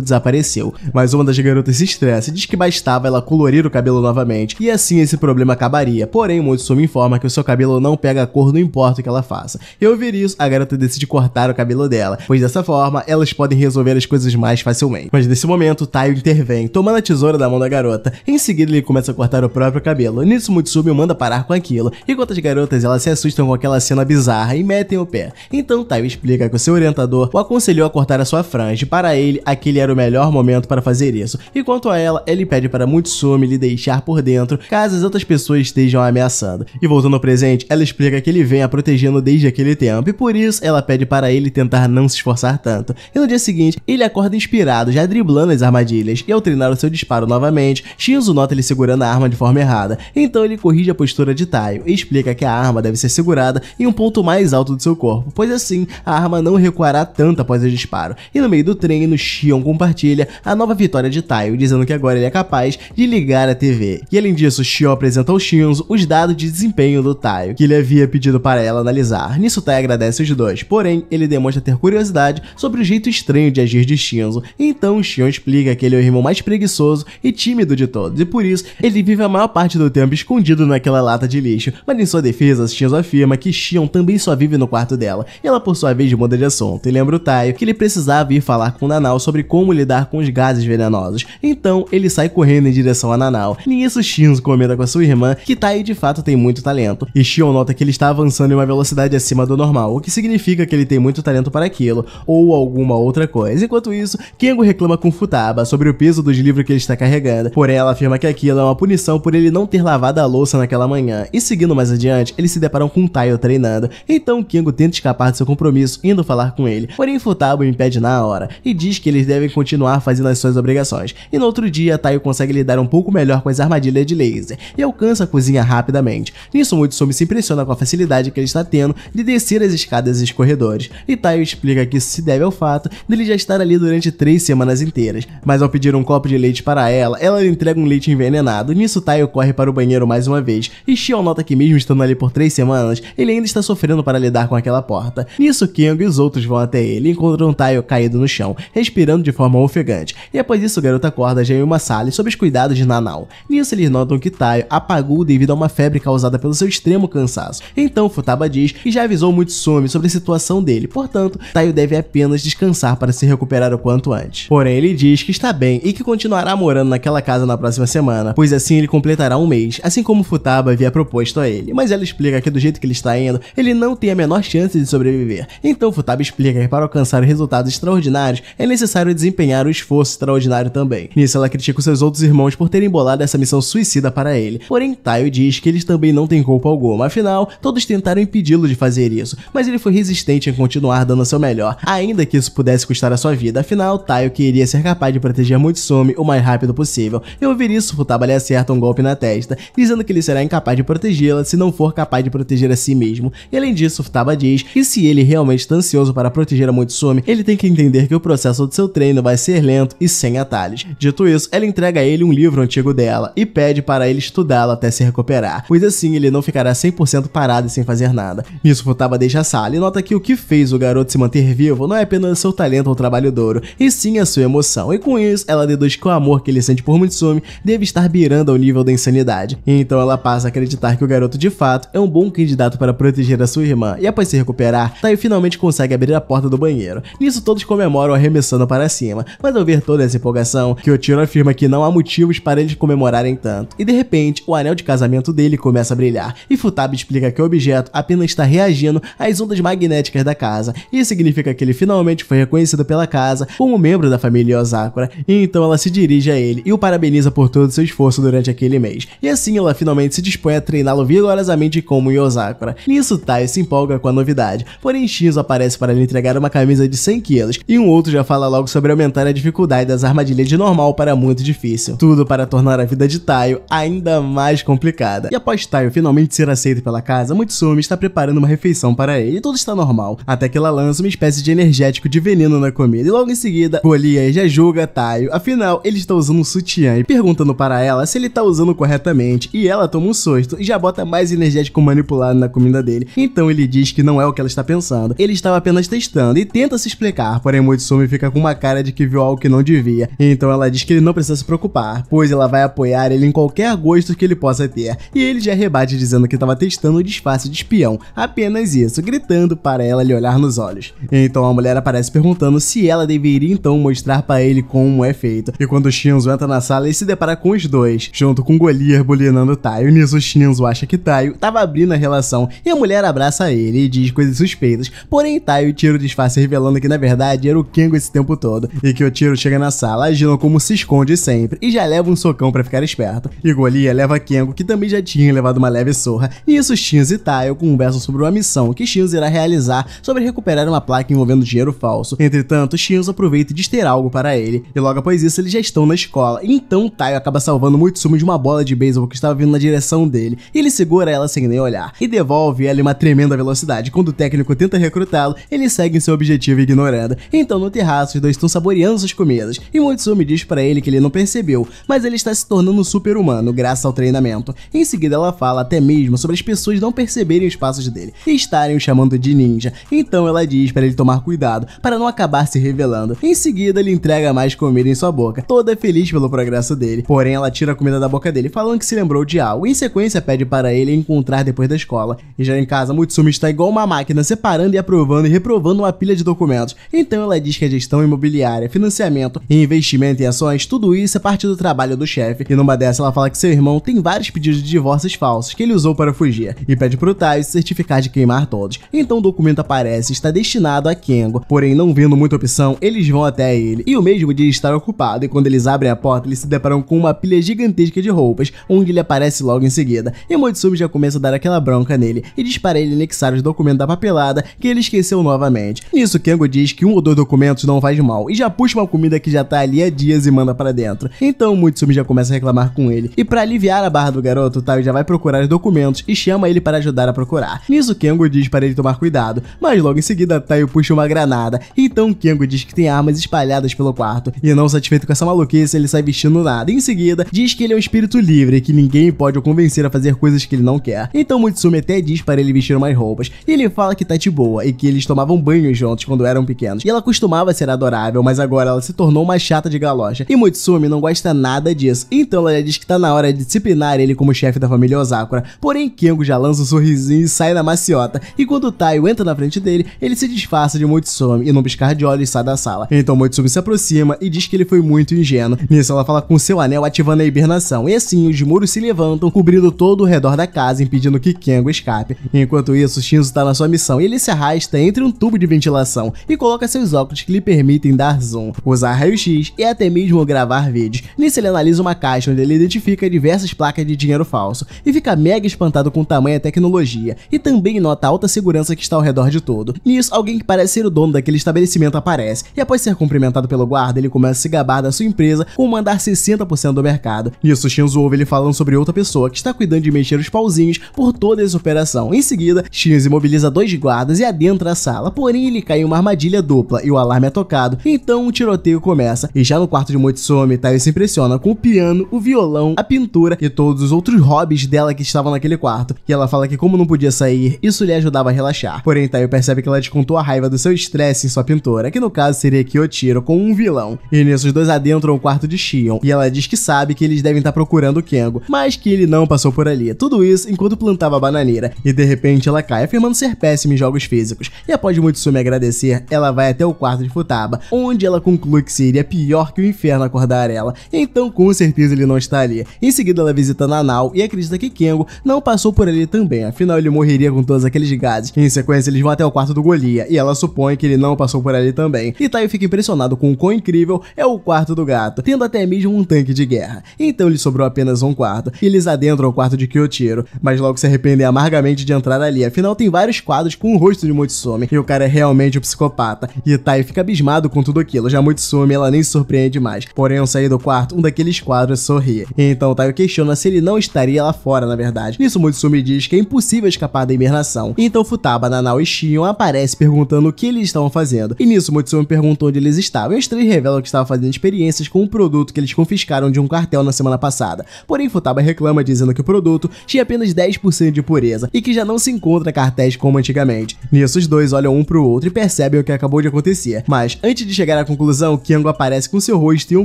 desapareceu, mas uma das garotas se estressa e diz que bastava ela colorir o cabelo novamente, e assim esse problema acabaria. Porém, Mutsu informa que o seu cabelo não pega a cor, não importa o que ela faça. E ao ouvir isso, a garota decide cortar o cabelo dela, pois dessa forma, elas podem resolver as coisas mais facilmente. Mas nesse momento, Taio intervém, tomando a tesoura da mão da garota. Em seguida, ele começa a cortar o próprio cabelo. Nisso, Mutsubi o manda parar com aquilo, enquanto as garotas elas se assustam com aquela cena bizarra e metem o pé. Então, Taio explica que o seu orientador o aconselhou a cortar a sua franja e para ele, aquele era o melhor momento para fazer isso. E quanto a ela, ele pede para Mutsumi lhe deixar por dentro caso as outras pessoas estejam ameaçando. E voltando ao presente, ela explica que ele vem a protegendo desde aquele tempo e por isso ela pede para ele tentar não se esforçar tanto. E no dia seguinte, ele acorda inspirado, já driblando as armadilhas. E ao treinar o seu disparo novamente, Shinzo nota ele segurando a arma de forma errada. Então ele corrige a postura de Taio e explica que a arma deve ser segurada em um ponto mais alto do seu corpo, pois assim a arma não recuará tanto após o disparo. E no meio do treino, Xion compartilha a nova vitória de Taio, dizendo que agora ele é capaz de ligar a TV. E além disso, Xion apresenta ao Shinzo os dados de desempenho do Taio, que ele havia pedido para ela analisar. Nisso, Tai agradece os dois, porém, ele demonstra ter curiosidade sobre o jeito estranho de agir de Shinzo. Então, Xion explica que ele é o irmão mais preguiçoso e tímido de todos, e por isso, ele vive a maior parte do tempo escondido naquela lata de lixo. Mas em sua defesa, Shinzo afirma que Xion também só vive no quarto dela. E ela, por sua vez, muda de assunto e lembra o Tai que ele precisava ir falar com Nanau sobre como lidar com os gases venenosos. Então, ele sai correndo em direção a Nanau. Nisso, Shinzo comenta com a sua irmã que Tai tá de fato tem muito talento, e Shion nota que ele está avançando em uma velocidade acima do normal, o que significa que ele tem muito talento para aquilo, ou alguma outra coisa. Enquanto isso, Kengo reclama com Futaba sobre o peso dos livros que ele está carregando, porém ela afirma que aquilo é uma punição por ele não ter lavado a louça naquela manhã, e seguindo mais adiante, eles se deparam com Taio treinando, então Kengo tenta escapar de seu compromisso indo falar com ele, porém Futaba o impede na hora e diz que eles devem continuar fazendo as suas obrigações. E no outro dia, Taio consegue lidar um pouco melhor com as armadilhas de laser e alcança a cozinha rapidamente. Nisso, Mutsumi se impressiona com a facilidade que ele está tendo de descer as escadas e os corredores. E Taio explica que isso se deve ao fato dele já estar ali durante três semanas inteiras. Mas ao pedir um copo de leite para ela, ela lhe entrega um leite envenenado. Nisso, Taio corre para o banheiro mais uma vez e Shion nota que mesmo estando ali por três semanas, ele ainda está sofrendo para lidar com aquela porta. Nisso, Kengo e os outros vão até ele encontra um Taio caído no chão, respirando de forma ofegante, e após isso o garoto acorda já em uma sala sob os cuidados de Nanao. Nisso eles notam que Taio apagou devido a uma febre causada pelo seu extremo cansaço. Então Futaba diz que já avisou Mutsumi sobre a situação dele, portanto, Taio deve apenas descansar para se recuperar o quanto antes. Porém, ele diz que está bem e que continuará morando naquela casa na próxima semana, pois assim ele completará um mês, assim como Futaba havia proposto a ele. Mas ela explica que do jeito que ele está indo, ele não tem a menor chance de sobreviver. Então Futaba explica que para alcançar alcançar resultados extraordinários, é necessário desempenhar um esforço extraordinário também. Nisso, ela critica os seus outros irmãos por terem bolado essa missão suicida para ele. Porém, Taio diz que eles também não têm culpa alguma, afinal, todos tentaram impedi-lo de fazer isso, mas ele foi resistente em continuar dando seu melhor, ainda que isso pudesse custar a sua vida, afinal, Taio queria ser capaz de proteger Mutsumi o mais rápido possível. E ouvir isso, Futaba lhe acerta um golpe na testa, dizendo que ele será incapaz de protegê-la se não for capaz de proteger a si mesmo. E além disso, Futaba diz que se ele realmente está ansioso para proteger a Mutsumi, Natsumi, ele tem que entender que o processo do seu treino vai ser lento e sem atalhos. Dito isso, ela entrega a ele um livro antigo dela e pede para ele estudá-lo até se recuperar, pois assim ele não ficará 100% parado e sem fazer nada. Nisso, Futaba deixa a sala e nota que o que fez o garoto se manter vivo não é apenas seu talento ou trabalho duro, e sim a sua emoção, e com isso ela deduz que o amor que ele sente por Mitsumi deve estar beirando ao nível da insanidade. E então ela passa a acreditar que o garoto de fato é um bom candidato para proteger a sua irmã, e após se recuperar, Tai finalmente consegue abrir a porta do banheiro banheiro. Nisso todos comemoram arremessando para cima, mas ao ver toda essa empolgação, Kyotiro afirma que não há motivos para eles comemorarem tanto. E de repente, o anel de casamento dele começa a brilhar, e Futaba explica que o objeto apenas está reagindo às ondas magnéticas da casa. Isso significa que ele finalmente foi reconhecido pela casa como membro da família Osakura, e então ela se dirige a ele e o parabeniza por todo seu esforço durante aquele mês. E assim ela finalmente se dispõe a treiná-lo vigorosamente como Yosakura. Nisso Tai se empolga com a novidade, porém Shinzo aparece para lhe entregar uma camisa camisa de 100 quilos, e um outro já fala logo sobre aumentar a dificuldade das armadilhas de normal para muito difícil. Tudo para tornar a vida de Taio ainda mais complicada. E após Taio finalmente ser aceito pela casa, Mutsumi está preparando uma refeição para ele e tudo está normal, até que ela lança uma espécie de energético de veneno na comida e logo em seguida, Golias já julga Taio, afinal ele está usando um sutiã e perguntando para ela se ele está usando corretamente e ela toma um susto e já bota mais energético manipulado na comida dele, então ele diz que não é o que ela está pensando, ele estava apenas testando e tenta se explicar, porém Motsumi fica com uma cara de que viu algo que não devia. Então ela diz que ele não precisa se preocupar, pois ela vai apoiar ele em qualquer gosto que ele possa ter. E ele já rebate dizendo que estava testando o disfarce de espião, apenas isso, gritando para ela lhe olhar nos olhos. Então a mulher aparece perguntando se ela deveria então mostrar para ele como é feito. E quando Shinzo entra na sala, ele se depara com os dois, junto com Goliar bulinando Taio. Nisso Shinzo acha que Taio estava abrindo a relação e a mulher abraça ele e diz coisas suspeitas, porém Taio tira o disfarce revelando que na verdade era o Kengo esse tempo todo e que o tiro chega na sala, agindo como se esconde sempre e já leva um socão para ficar esperto. E Golia leva Kengo, que também já tinha levado uma leve surra, e isso Shinz e Taio conversam sobre uma missão que Shinz irá realizar sobre recuperar uma placa envolvendo dinheiro falso. Entretanto, Shinz aproveita de ter algo para ele, e logo após isso eles já estão na escola, então Taio acaba salvando Mutsume de uma bola de beisebol que estava vindo na direção dele, e ele segura ela sem nem olhar, e devolve ela em uma tremenda velocidade. Quando o técnico tenta recrutá-lo, ele segue seu objetivo ignorando. ignorada. Então no terraço os dois estão saboreando suas comidas e Motsumi diz para ele que ele não percebeu, mas ele está se tornando super humano graças ao treinamento. Em seguida ela fala até mesmo sobre as pessoas não perceberem os passos dele e estarem o chamando de ninja. Então ela diz para ele tomar cuidado para não acabar se revelando. Em seguida ele entrega mais comida em sua boca, toda é feliz pelo progresso dele. Porém ela tira a comida da boca dele falando que se lembrou de algo. Em sequência pede para ele encontrar depois da escola. E já em casa Motsumi está igual uma máquina separando e aprovando e reprovando uma pilha de de documentos. Então ela diz que a gestão imobiliária, financiamento e investimento em ações, tudo isso é parte do trabalho do chefe. E numa dessa ela fala que seu irmão tem vários pedidos de divórcios falsos que ele usou para fugir e pede pro Taio certificar de queimar todos. Então o documento aparece está destinado a Kengo, porém não vendo muita opção, eles vão até ele. E o mesmo diz estar ocupado e quando eles abrem a porta, eles se deparam com uma pilha gigantesca de roupas, onde ele aparece logo em seguida. E Motsumi já começa a dar aquela bronca nele e diz para ele anexar os documentos da papelada que ele esqueceu novamente. Nisso isso, Kengo diz que um ou dois documentos não faz mal e já puxa uma comida que já tá ali há dias e manda para dentro. Então Mutsumi já começa a reclamar com ele. E para aliviar a barra do garoto, Taio já vai procurar os documentos e chama ele para ajudar a procurar. Nisso, Kengo diz para ele tomar cuidado, mas logo em seguida Taio puxa uma granada. Então Kengo diz que tem armas espalhadas pelo quarto. E não satisfeito com essa maluquice, ele sai vestindo nada. em seguida, diz que ele é um espírito livre e que ninguém pode o convencer a fazer coisas que ele não quer. Então Mutsumi até diz para ele vestir umas roupas. E ele fala que tá de boa e que eles tomavam banho juntos quando eram pequenos. E ela costumava ser adorável, mas agora ela se tornou uma chata de galocha. E Mutsumi não gosta nada disso, então ela diz que tá na hora de disciplinar ele como chefe da família Osakura. Porém, Kengo já lança um sorrisinho e sai na maciota. E quando Taio entra na frente dele, ele se disfarça de Mutsumi e num piscar de olhos sai da sala. Então Mutsumi se aproxima e diz que ele foi muito ingênuo. Nisso ela fala com seu anel ativando a hibernação. E assim, os muros se levantam, cobrindo todo o redor da casa, impedindo que Kengo escape. Enquanto isso, Shinzo tá na sua missão e ele se arrasta entre um tubo de ventilação e coloca seus óculos que lhe permitem dar zoom, usar raio-x e até mesmo gravar vídeos. Nisso ele analisa uma caixa onde ele identifica diversas placas de dinheiro falso e fica mega espantado com o tamanho da tecnologia e também nota a alta segurança que está ao redor de todo. Nisso, alguém que parece ser o dono daquele estabelecimento aparece e após ser cumprimentado pelo guarda, ele começa a se gabar da sua empresa com mandar 60% do mercado. Nisso, Shinzo ouve ele falando sobre outra pessoa que está cuidando de mexer os pauzinhos por toda essa operação. Em seguida, Shinzo imobiliza dois guardas e adentra a sala, porém ele cai em uma armadilha dupla e o alarme é tocado, então um tiroteio começa. E já no quarto de Motsumi, Tayo se impressiona com o piano, o violão, a pintura e todos os outros hobbies dela que estavam naquele quarto. E ela fala que como não podia sair, isso lhe ajudava a relaxar. Porém, Tayo percebe que ela descontou a raiva do seu estresse em sua pintora, que no caso seria Kyotiro com um vilão. E nisso os dois adentram o quarto de Shion, e ela diz que sabe que eles devem estar procurando o Kengo, mas que ele não passou por ali. Tudo isso enquanto plantava a bananeira. E de repente ela cai, afirmando ser péssima em jogos físicos. E após Motsumi agradecer agradecer, ela vai até o quarto de Futaba, onde ela conclui que seria pior que o inferno acordar ela, então com certeza ele não está ali. Em seguida ela visita Nanau e acredita que Kengo não passou por ali também, afinal ele morreria com todos aqueles gases. Em sequência eles vão até o quarto do Golia e ela supõe que ele não passou por ali também. E Taio fica impressionado com o quão incrível é o quarto do gato, tendo até mesmo um tanque de guerra. Então lhe sobrou apenas um quarto e eles adentram o quarto de Kyotiro, mas logo se arrependem amargamente de entrar ali, afinal tem vários quadros com o rosto de Motsumi e o cara é realmente claramente um psicopata. Tai fica abismado com tudo aquilo, já muito Sumi ela nem se surpreende mais. Porém, ao sair do quarto, um daqueles quadros sorri. Então Taio questiona se ele não estaria lá fora, na verdade. Nisso, Mutsumi diz que é impossível escapar da hibernação. Então Futaba, Nanau e Shion aparecem perguntando o que eles estavam fazendo. E nisso, Mutsumi perguntou onde eles estavam, e os três revelam que estavam fazendo experiências com um produto que eles confiscaram de um cartel na semana passada. Porém, Futaba reclama dizendo que o produto tinha apenas 10% de pureza e que já não se encontra cartéis como antigamente. Nisso, os dois olham um pro outro e percebem o que acabou de acontecer. Mas antes de chegar à conclusão, Kengo aparece com seu rosto e um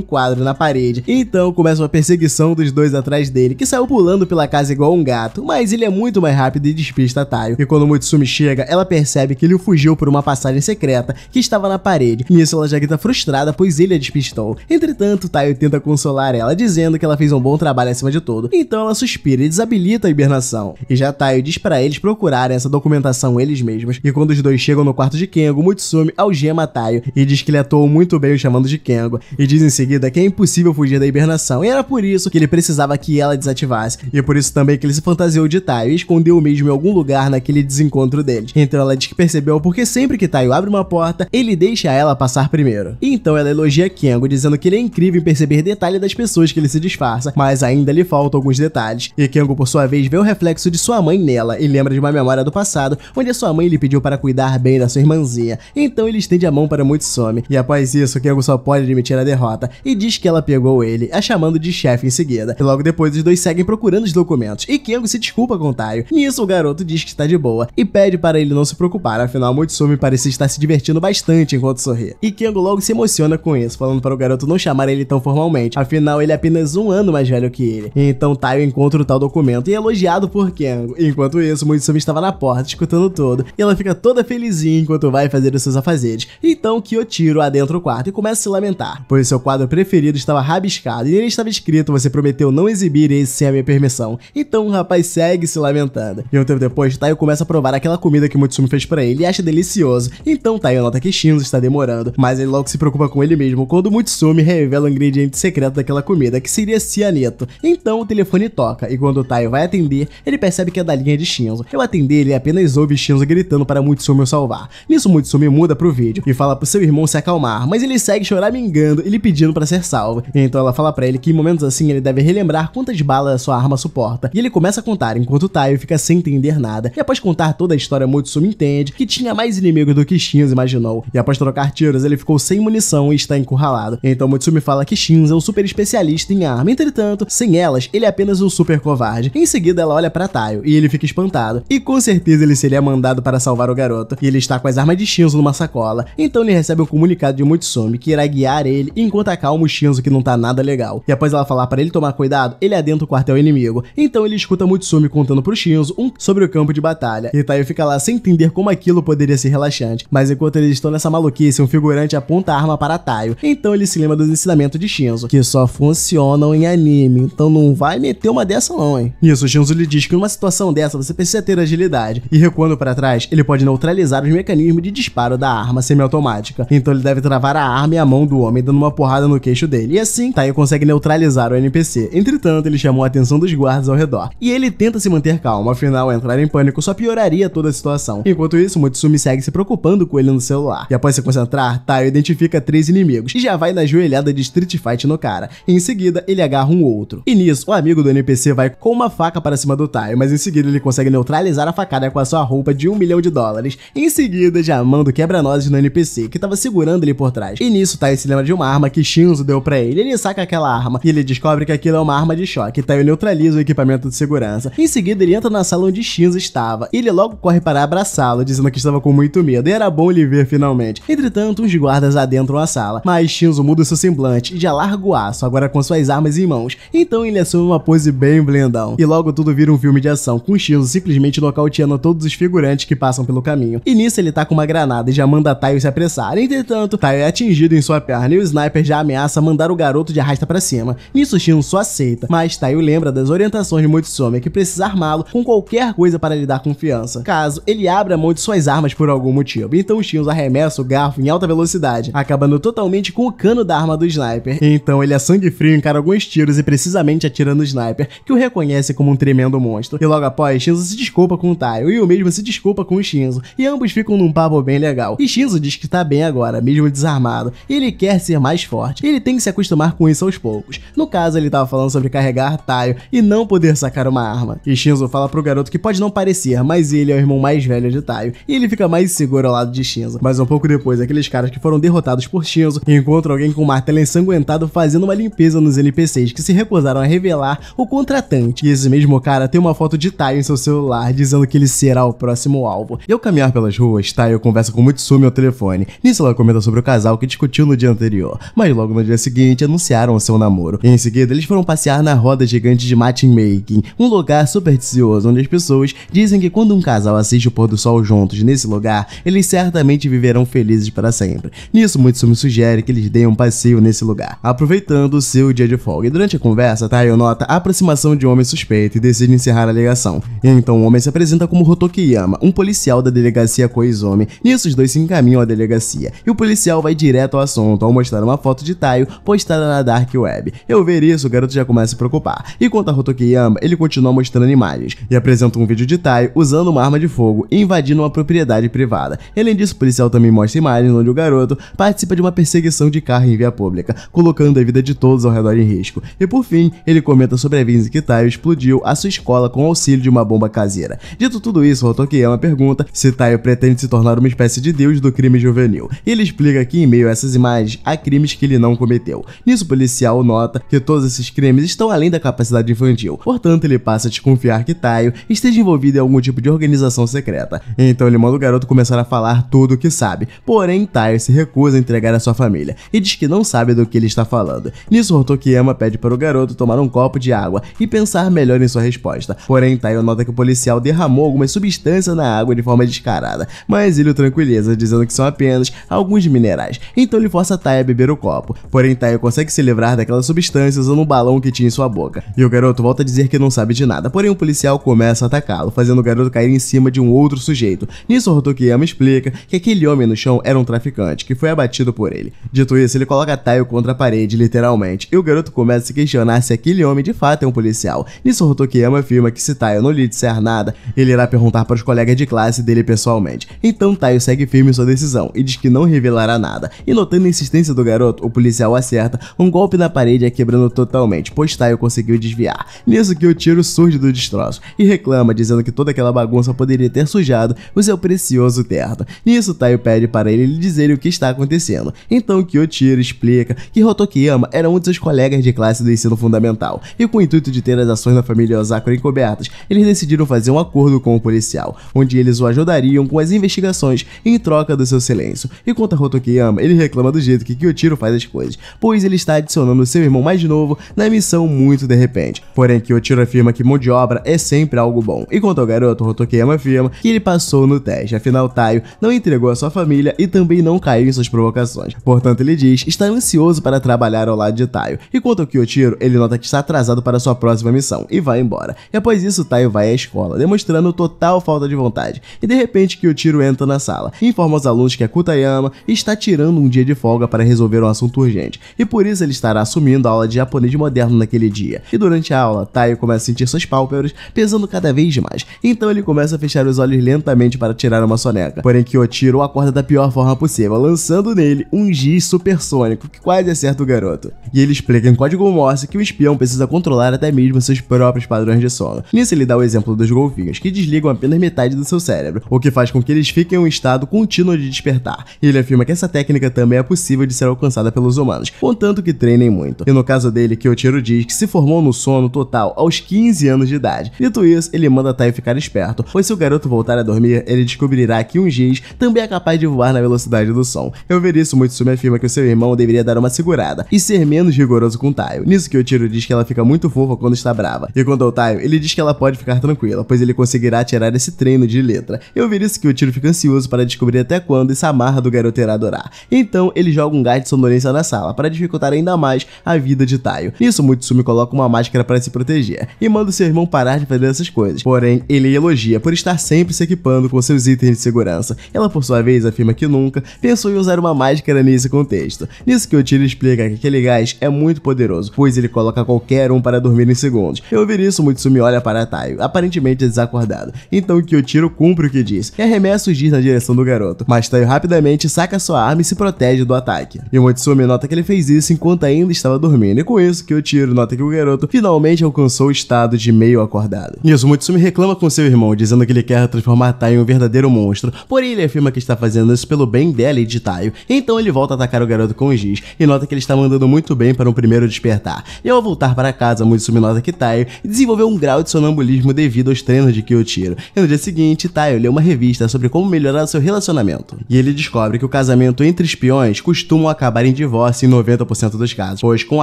quadro na parede. E então começa uma perseguição dos dois atrás dele, que saiu pulando pela casa igual um gato, mas ele é muito mais rápido e despista Taio. E quando Mutsumi chega, ela percebe que ele fugiu por uma passagem secreta que estava na parede. Nisso ela já grita frustrada, pois ele a despistou. Entretanto, Taio tenta consolar ela, dizendo que ela fez um bom trabalho acima de tudo. Então ela suspira e desabilita a hibernação. E já Taio diz para eles procurarem essa documentação eles mesmos. E quando os dois chegam no quarto de Ken, Kengo Mutsumi algema Taio e diz que ele atuou muito bem o chamando de Kengo, e diz em seguida que é impossível fugir da hibernação, e era por isso que ele precisava que ela desativasse, e por isso também que ele se fantasiou de Taio e escondeu o mesmo em algum lugar naquele desencontro deles. Então ela diz que percebeu porque sempre que Taio abre uma porta, ele deixa ela passar primeiro. E então ela elogia Kengo, dizendo que ele é incrível em perceber detalhes das pessoas que ele se disfarça, mas ainda lhe faltam alguns detalhes, e Kengo por sua vez vê o reflexo de sua mãe nela, e lembra de uma memória do passado, onde a sua mãe lhe pediu para cuidar bem da sua irmãzinha sozinha. Então ele estende a mão para Mutsumi, e após isso, Kengo só pode admitir a derrota e diz que ela pegou ele, a chamando de chefe em seguida. E logo depois os dois seguem procurando os documentos, e Kengo se desculpa com Taio. Nisso o garoto diz que está de boa e pede para ele não se preocupar, afinal Mutsumi parecia estar se divertindo bastante enquanto sorri E Kengo logo se emociona com isso, falando para o garoto não chamar ele tão formalmente, afinal ele é apenas um ano mais velho que ele. Então Taio encontra o tal documento e é elogiado por Kengo. Enquanto isso, Mutsumi estava na porta escutando tudo, e ela fica toda felizinha enquanto vai vai fazer os seus afazeres. Então Kyotiro adentra o quarto e começa a se lamentar, pois seu quadro preferido estava rabiscado e nele estava escrito você prometeu não exibir esse sem a minha permissão. Então o rapaz segue se lamentando. E um tempo depois, Taio começa a provar aquela comida que Mutsumi fez para ele e acha delicioso. Então Taio nota que Shinzo está demorando, mas ele logo se preocupa com ele mesmo quando Mutsumi revela o ingrediente secreto daquela comida, que seria cianeto. Então o telefone toca e quando Taio vai atender, ele percebe que é da linha de Shinzo. Eu atender, ele apenas ouve Shinzo gritando para Mutsumi o salvar. Nisso Sumutsumi muda pro vídeo e fala pro seu irmão se acalmar, mas ele segue choramingando e lhe pedindo para ser salvo. Então ela fala para ele que em momentos assim ele deve relembrar quantas balas a sua arma suporta, e ele começa a contar enquanto Taio fica sem entender nada. E após contar toda a história, Mutsumi entende que tinha mais inimigos do que Shinzo imaginou, e após trocar tiros ele ficou sem munição e está encurralado. Então Mutsumi fala que Shinzo é um super especialista em arma, entretanto, sem elas, ele é apenas um super covarde. Em seguida ela olha para Taio e ele fica espantado, e com certeza ele seria mandado para salvar o garoto, e ele está com as armas de Shinzo numa sacola, então ele recebe um comunicado de Mutsumi que irá guiar ele enquanto acalma o Shinzo que não tá nada legal. E após ela falar para ele tomar cuidado, ele adentra o quartel inimigo, então ele escuta Mutsumi contando pro Shinzo um sobre o campo de batalha, e Taio fica lá sem entender como aquilo poderia ser relaxante, mas enquanto eles estão nessa maluquice, um figurante aponta a arma para Taio, então ele se lembra dos ensinamentos de Shinzo, que só funcionam em anime, então não vai meter uma dessa não, hein. Nisso, Shinzo lhe diz que numa situação dessa você precisa ter agilidade, e recuando para trás, ele pode neutralizar os mecanismos de de disparo da arma semiautomática. Então ele deve travar a arma e a mão do homem, dando uma porrada no queixo dele. E assim, Taio consegue neutralizar o NPC. Entretanto, ele chamou a atenção dos guardas ao redor. E ele tenta se manter calmo, afinal, entrar em pânico só pioraria toda a situação. Enquanto isso, Mutsumi segue se preocupando com ele no celular. E após se concentrar, Taio identifica três inimigos e já vai na joelhada de Street Fight no cara. Em seguida, ele agarra um outro. E nisso, o amigo do NPC vai com uma faca para cima do Taio, mas em seguida ele consegue neutralizar a facada com a sua roupa de um milhão de dólares. Em seguida, já a mão do quebra-nozes no NPC, que tava segurando ele por trás. E nisso, Tai tá se lembra de uma arma que Shinzo deu pra ele. Ele saca aquela arma e ele descobre que aquilo é uma arma de choque. Tai então neutraliza o equipamento de segurança. Em seguida, ele entra na sala onde Shinzo estava. E ele logo corre para abraçá-lo, dizendo que estava com muito medo. E era bom lhe ver finalmente. Entretanto, uns guardas adentram a sala. Mas Shinzo muda seu semblante e já larga o aço, agora com suas armas em mãos. Então ele assume uma pose bem blendão. E logo tudo vira um filme de ação, com Shinzo simplesmente nocauteando todos os figurantes que passam pelo caminho. E nisso ele tá com uma granada e já manda Taio se apressar. Entretanto, Taio é atingido em sua perna e o sniper já ameaça mandar o garoto de arrasta para cima. Nisso, Shin só aceita, mas Taio lembra das orientações de Motsumi que precisa armá-lo com qualquer coisa para lhe dar confiança, caso ele abra mão de suas armas por algum motivo. Então, Shin arremessa o garfo em alta velocidade, acabando totalmente com o cano da arma do sniper. Então, ele é sangue frio, encara alguns tiros e precisamente atira no sniper, que o reconhece como um tremendo monstro. E logo após, Shinzo se desculpa com Taio e o mesmo se desculpa com o Shinzo, e ambos ficam num papo estavam bem legal. E Shinzo diz que está bem agora, mesmo desarmado. Ele quer ser mais forte. Ele tem que se acostumar com isso aos poucos. No caso, ele estava falando sobre carregar Taio e não poder sacar uma arma. E Shinzo fala pro garoto que pode não parecer, mas ele é o irmão mais velho de Taio e ele fica mais seguro ao lado de Shinzo. Mas um pouco depois, aqueles caras que foram derrotados por Shinzo encontram alguém com um martelo ensanguentado fazendo uma limpeza nos NPCs que se recusaram a revelar o contratante. E esse mesmo cara tem uma foto de Taio em seu celular dizendo que ele será o próximo alvo. E ao caminhar pelas ruas, Taio conversa com Mutsumi ao é telefone. Nisso ela comenta sobre o casal que discutiu no dia anterior, mas logo no dia seguinte anunciaram o seu namoro. Em seguida, eles foram passear na roda gigante de matchmaking, um lugar supersticioso onde as pessoas dizem que quando um casal assiste o pôr do sol juntos nesse lugar, eles certamente viverão felizes para sempre. Nisso, Mutsumi sugere que eles deem um passeio nesse lugar, aproveitando o seu dia de folga. E durante a conversa, Taio nota a aproximação de um homem suspeito e decide encerrar a ligação. E então o homem se apresenta como Hotokiyama, um policial da delegacia Koizumi, Nisso, os dois se encaminham à delegacia e o policial vai direto ao assunto ao mostrar uma foto de Taio postada na Dark Web. Eu ver isso, o garoto já começa a se preocupar. E quanto a Rotokiyama, ele continua mostrando imagens e apresenta um vídeo de Taio usando uma arma de fogo e invadindo uma propriedade privada. Além disso, o policial também mostra imagens onde o garoto participa de uma perseguição de carro em via pública, colocando a vida de todos ao redor em risco. E por fim, ele comenta sobre a vez que Taio explodiu a sua escola com o auxílio de uma bomba caseira. Dito tudo isso, Rotokiyama pergunta se Taio pretende se tornar uma uma espécie de deus do crime juvenil. Ele explica que, em meio a essas imagens, há crimes que ele não cometeu. Nisso, o policial nota que todos esses crimes estão além da capacidade infantil, portanto, ele passa a desconfiar que Taio esteja envolvido em algum tipo de organização secreta. Então, ele manda o garoto começar a falar tudo o que sabe, porém, Taio se recusa a entregar a sua família e diz que não sabe do que ele está falando. Nisso, Hortokiyama pede para o garoto tomar um copo de água e pensar melhor em sua resposta. Porém, Taio nota que o policial derramou alguma substância na água de forma descarada, mas ele tranquiliza, dizendo que são apenas alguns minerais, então ele força Tai a beber o copo. Porém, Tai consegue se livrar daquela substância usando um balão que tinha em sua boca. E o garoto volta a dizer que não sabe de nada, porém o um policial começa a atacá-lo, fazendo o garoto cair em cima de um outro sujeito. Nisso, Rotokiyama explica que aquele homem no chão era um traficante, que foi abatido por ele. Dito isso, ele coloca Taio contra a parede, literalmente, e o garoto começa a se questionar se aquele homem de fato é um policial. Nisso, Rotokiyama afirma que se Taio não lhe disser nada, ele irá perguntar para os colegas de classe dele pessoalmente. Então, Taio segue firme sua decisão e diz que não revelará nada. E notando a insistência do garoto, o policial acerta um golpe na parede a quebrando totalmente, pois Taio conseguiu desviar. Nisso que o tiro surge do destroço e reclama, dizendo que toda aquela bagunça poderia ter sujado o seu precioso terno. Nisso Taio pede para ele lhe dizer o que está acontecendo. Então Kyotiro explica que Rotokiyama era um de seus colegas de classe do ensino fundamental, e com o intuito de ter as ações da família Osakura encobertas, eles decidiram fazer um acordo com o policial, onde eles o ajudariam com as investigações em troca do seu silêncio. E quanto a Rotokiyama, ele reclama do jeito que Kyotiro faz as coisas, pois ele está adicionando seu irmão mais novo na missão muito de repente. Porém, Kyotiro afirma que mão de obra é sempre algo bom. E quanto ao garoto, Rotokiyama afirma que ele passou no teste, afinal Taio não entregou a sua família e também não caiu em suas provocações. Portanto, ele diz estar ansioso para trabalhar ao lado de Taio. E quanto ao Kyotiro, ele nota que está atrasado para sua próxima missão e vai embora. E após isso, Taio vai à escola, demonstrando total falta de vontade. E de repente, Kyotiro entra na sala. Informa aos alunos que a é Kutayama está tirando um dia de folga para resolver um assunto urgente, e por isso ele estará assumindo a aula de japonês moderno naquele dia. E durante a aula, Taio começa a sentir suas pálpebras pesando cada vez mais, então ele começa a fechar os olhos lentamente para tirar uma soneca. Porém, Kyotiro acorda da pior forma possível, lançando nele um giz supersônico que quase acerta o garoto. E ele explica em código Morse que o espião precisa controlar até mesmo seus próprios padrões de sono. Nisso ele dá o exemplo dos golfinhos, que desligam apenas metade do seu cérebro, o que faz com que eles fiquem um estado contínuo de despertar. Ele afirma que essa técnica também é possível de ser alcançada pelos humanos, contanto que treinem muito. E no caso dele, Kyochiro diz que se formou no sono total aos 15 anos de idade. Dito isso, ele manda Tai ficar esperto, pois se o garoto voltar a dormir, ele descobrirá que um giz também é capaz de voar na velocidade do som. Eu ver isso, Mutsume afirma que o seu irmão deveria dar uma segurada e ser menos rigoroso com Taio. Nisso Kyochiro diz que ela fica muito fofa quando está brava. E quanto ao Taio, ele diz que ela pode ficar tranquila, pois ele conseguirá tirar esse treino de letra. Eu ver isso que o Tiro fica ansioso curioso para descobrir até quando essa amarra do garoto irá adorar. Então, ele joga um gás de sonolência na sala, para dificultar ainda mais a vida de Taio. Nisso, Mutsumi coloca uma máscara para se proteger, e manda seu irmão parar de fazer essas coisas. Porém, ele elogia por estar sempre se equipando com seus itens de segurança. Ela, por sua vez, afirma que nunca pensou em usar uma máscara nesse contexto. Nisso que o Tiro explica que aquele gás é muito poderoso, pois ele coloca qualquer um para dormir em segundos. Eu ouvir isso, Mutsumi olha para Taio, aparentemente desacordado. Então Kyotiro cumpre o que diz, e arremessa os giz na direção do garoto, mas Taio rapidamente saca sua arma e se protege do ataque. E Motsumi nota que ele fez isso enquanto ainda estava dormindo, e com isso que o tiro nota que o garoto finalmente alcançou o estado de meio acordado. Nisso, Motsumi reclama com seu irmão, dizendo que ele quer transformar Taio em um verdadeiro monstro, porém ele afirma que está fazendo isso pelo bem dela e de Taio. Então ele volta a atacar o garoto com o giz, e nota que ele está mandando muito bem para um primeiro despertar. E ao voltar para casa, Motsumi nota que Taio desenvolveu um grau de sonambulismo devido aos treinos de Kyotiro. E no dia seguinte, Taio lê uma revista sobre como melhorar melhorar seu relacionamento. E ele descobre que o casamento entre espiões costuma acabar em divórcio em 90% dos casos, pois com o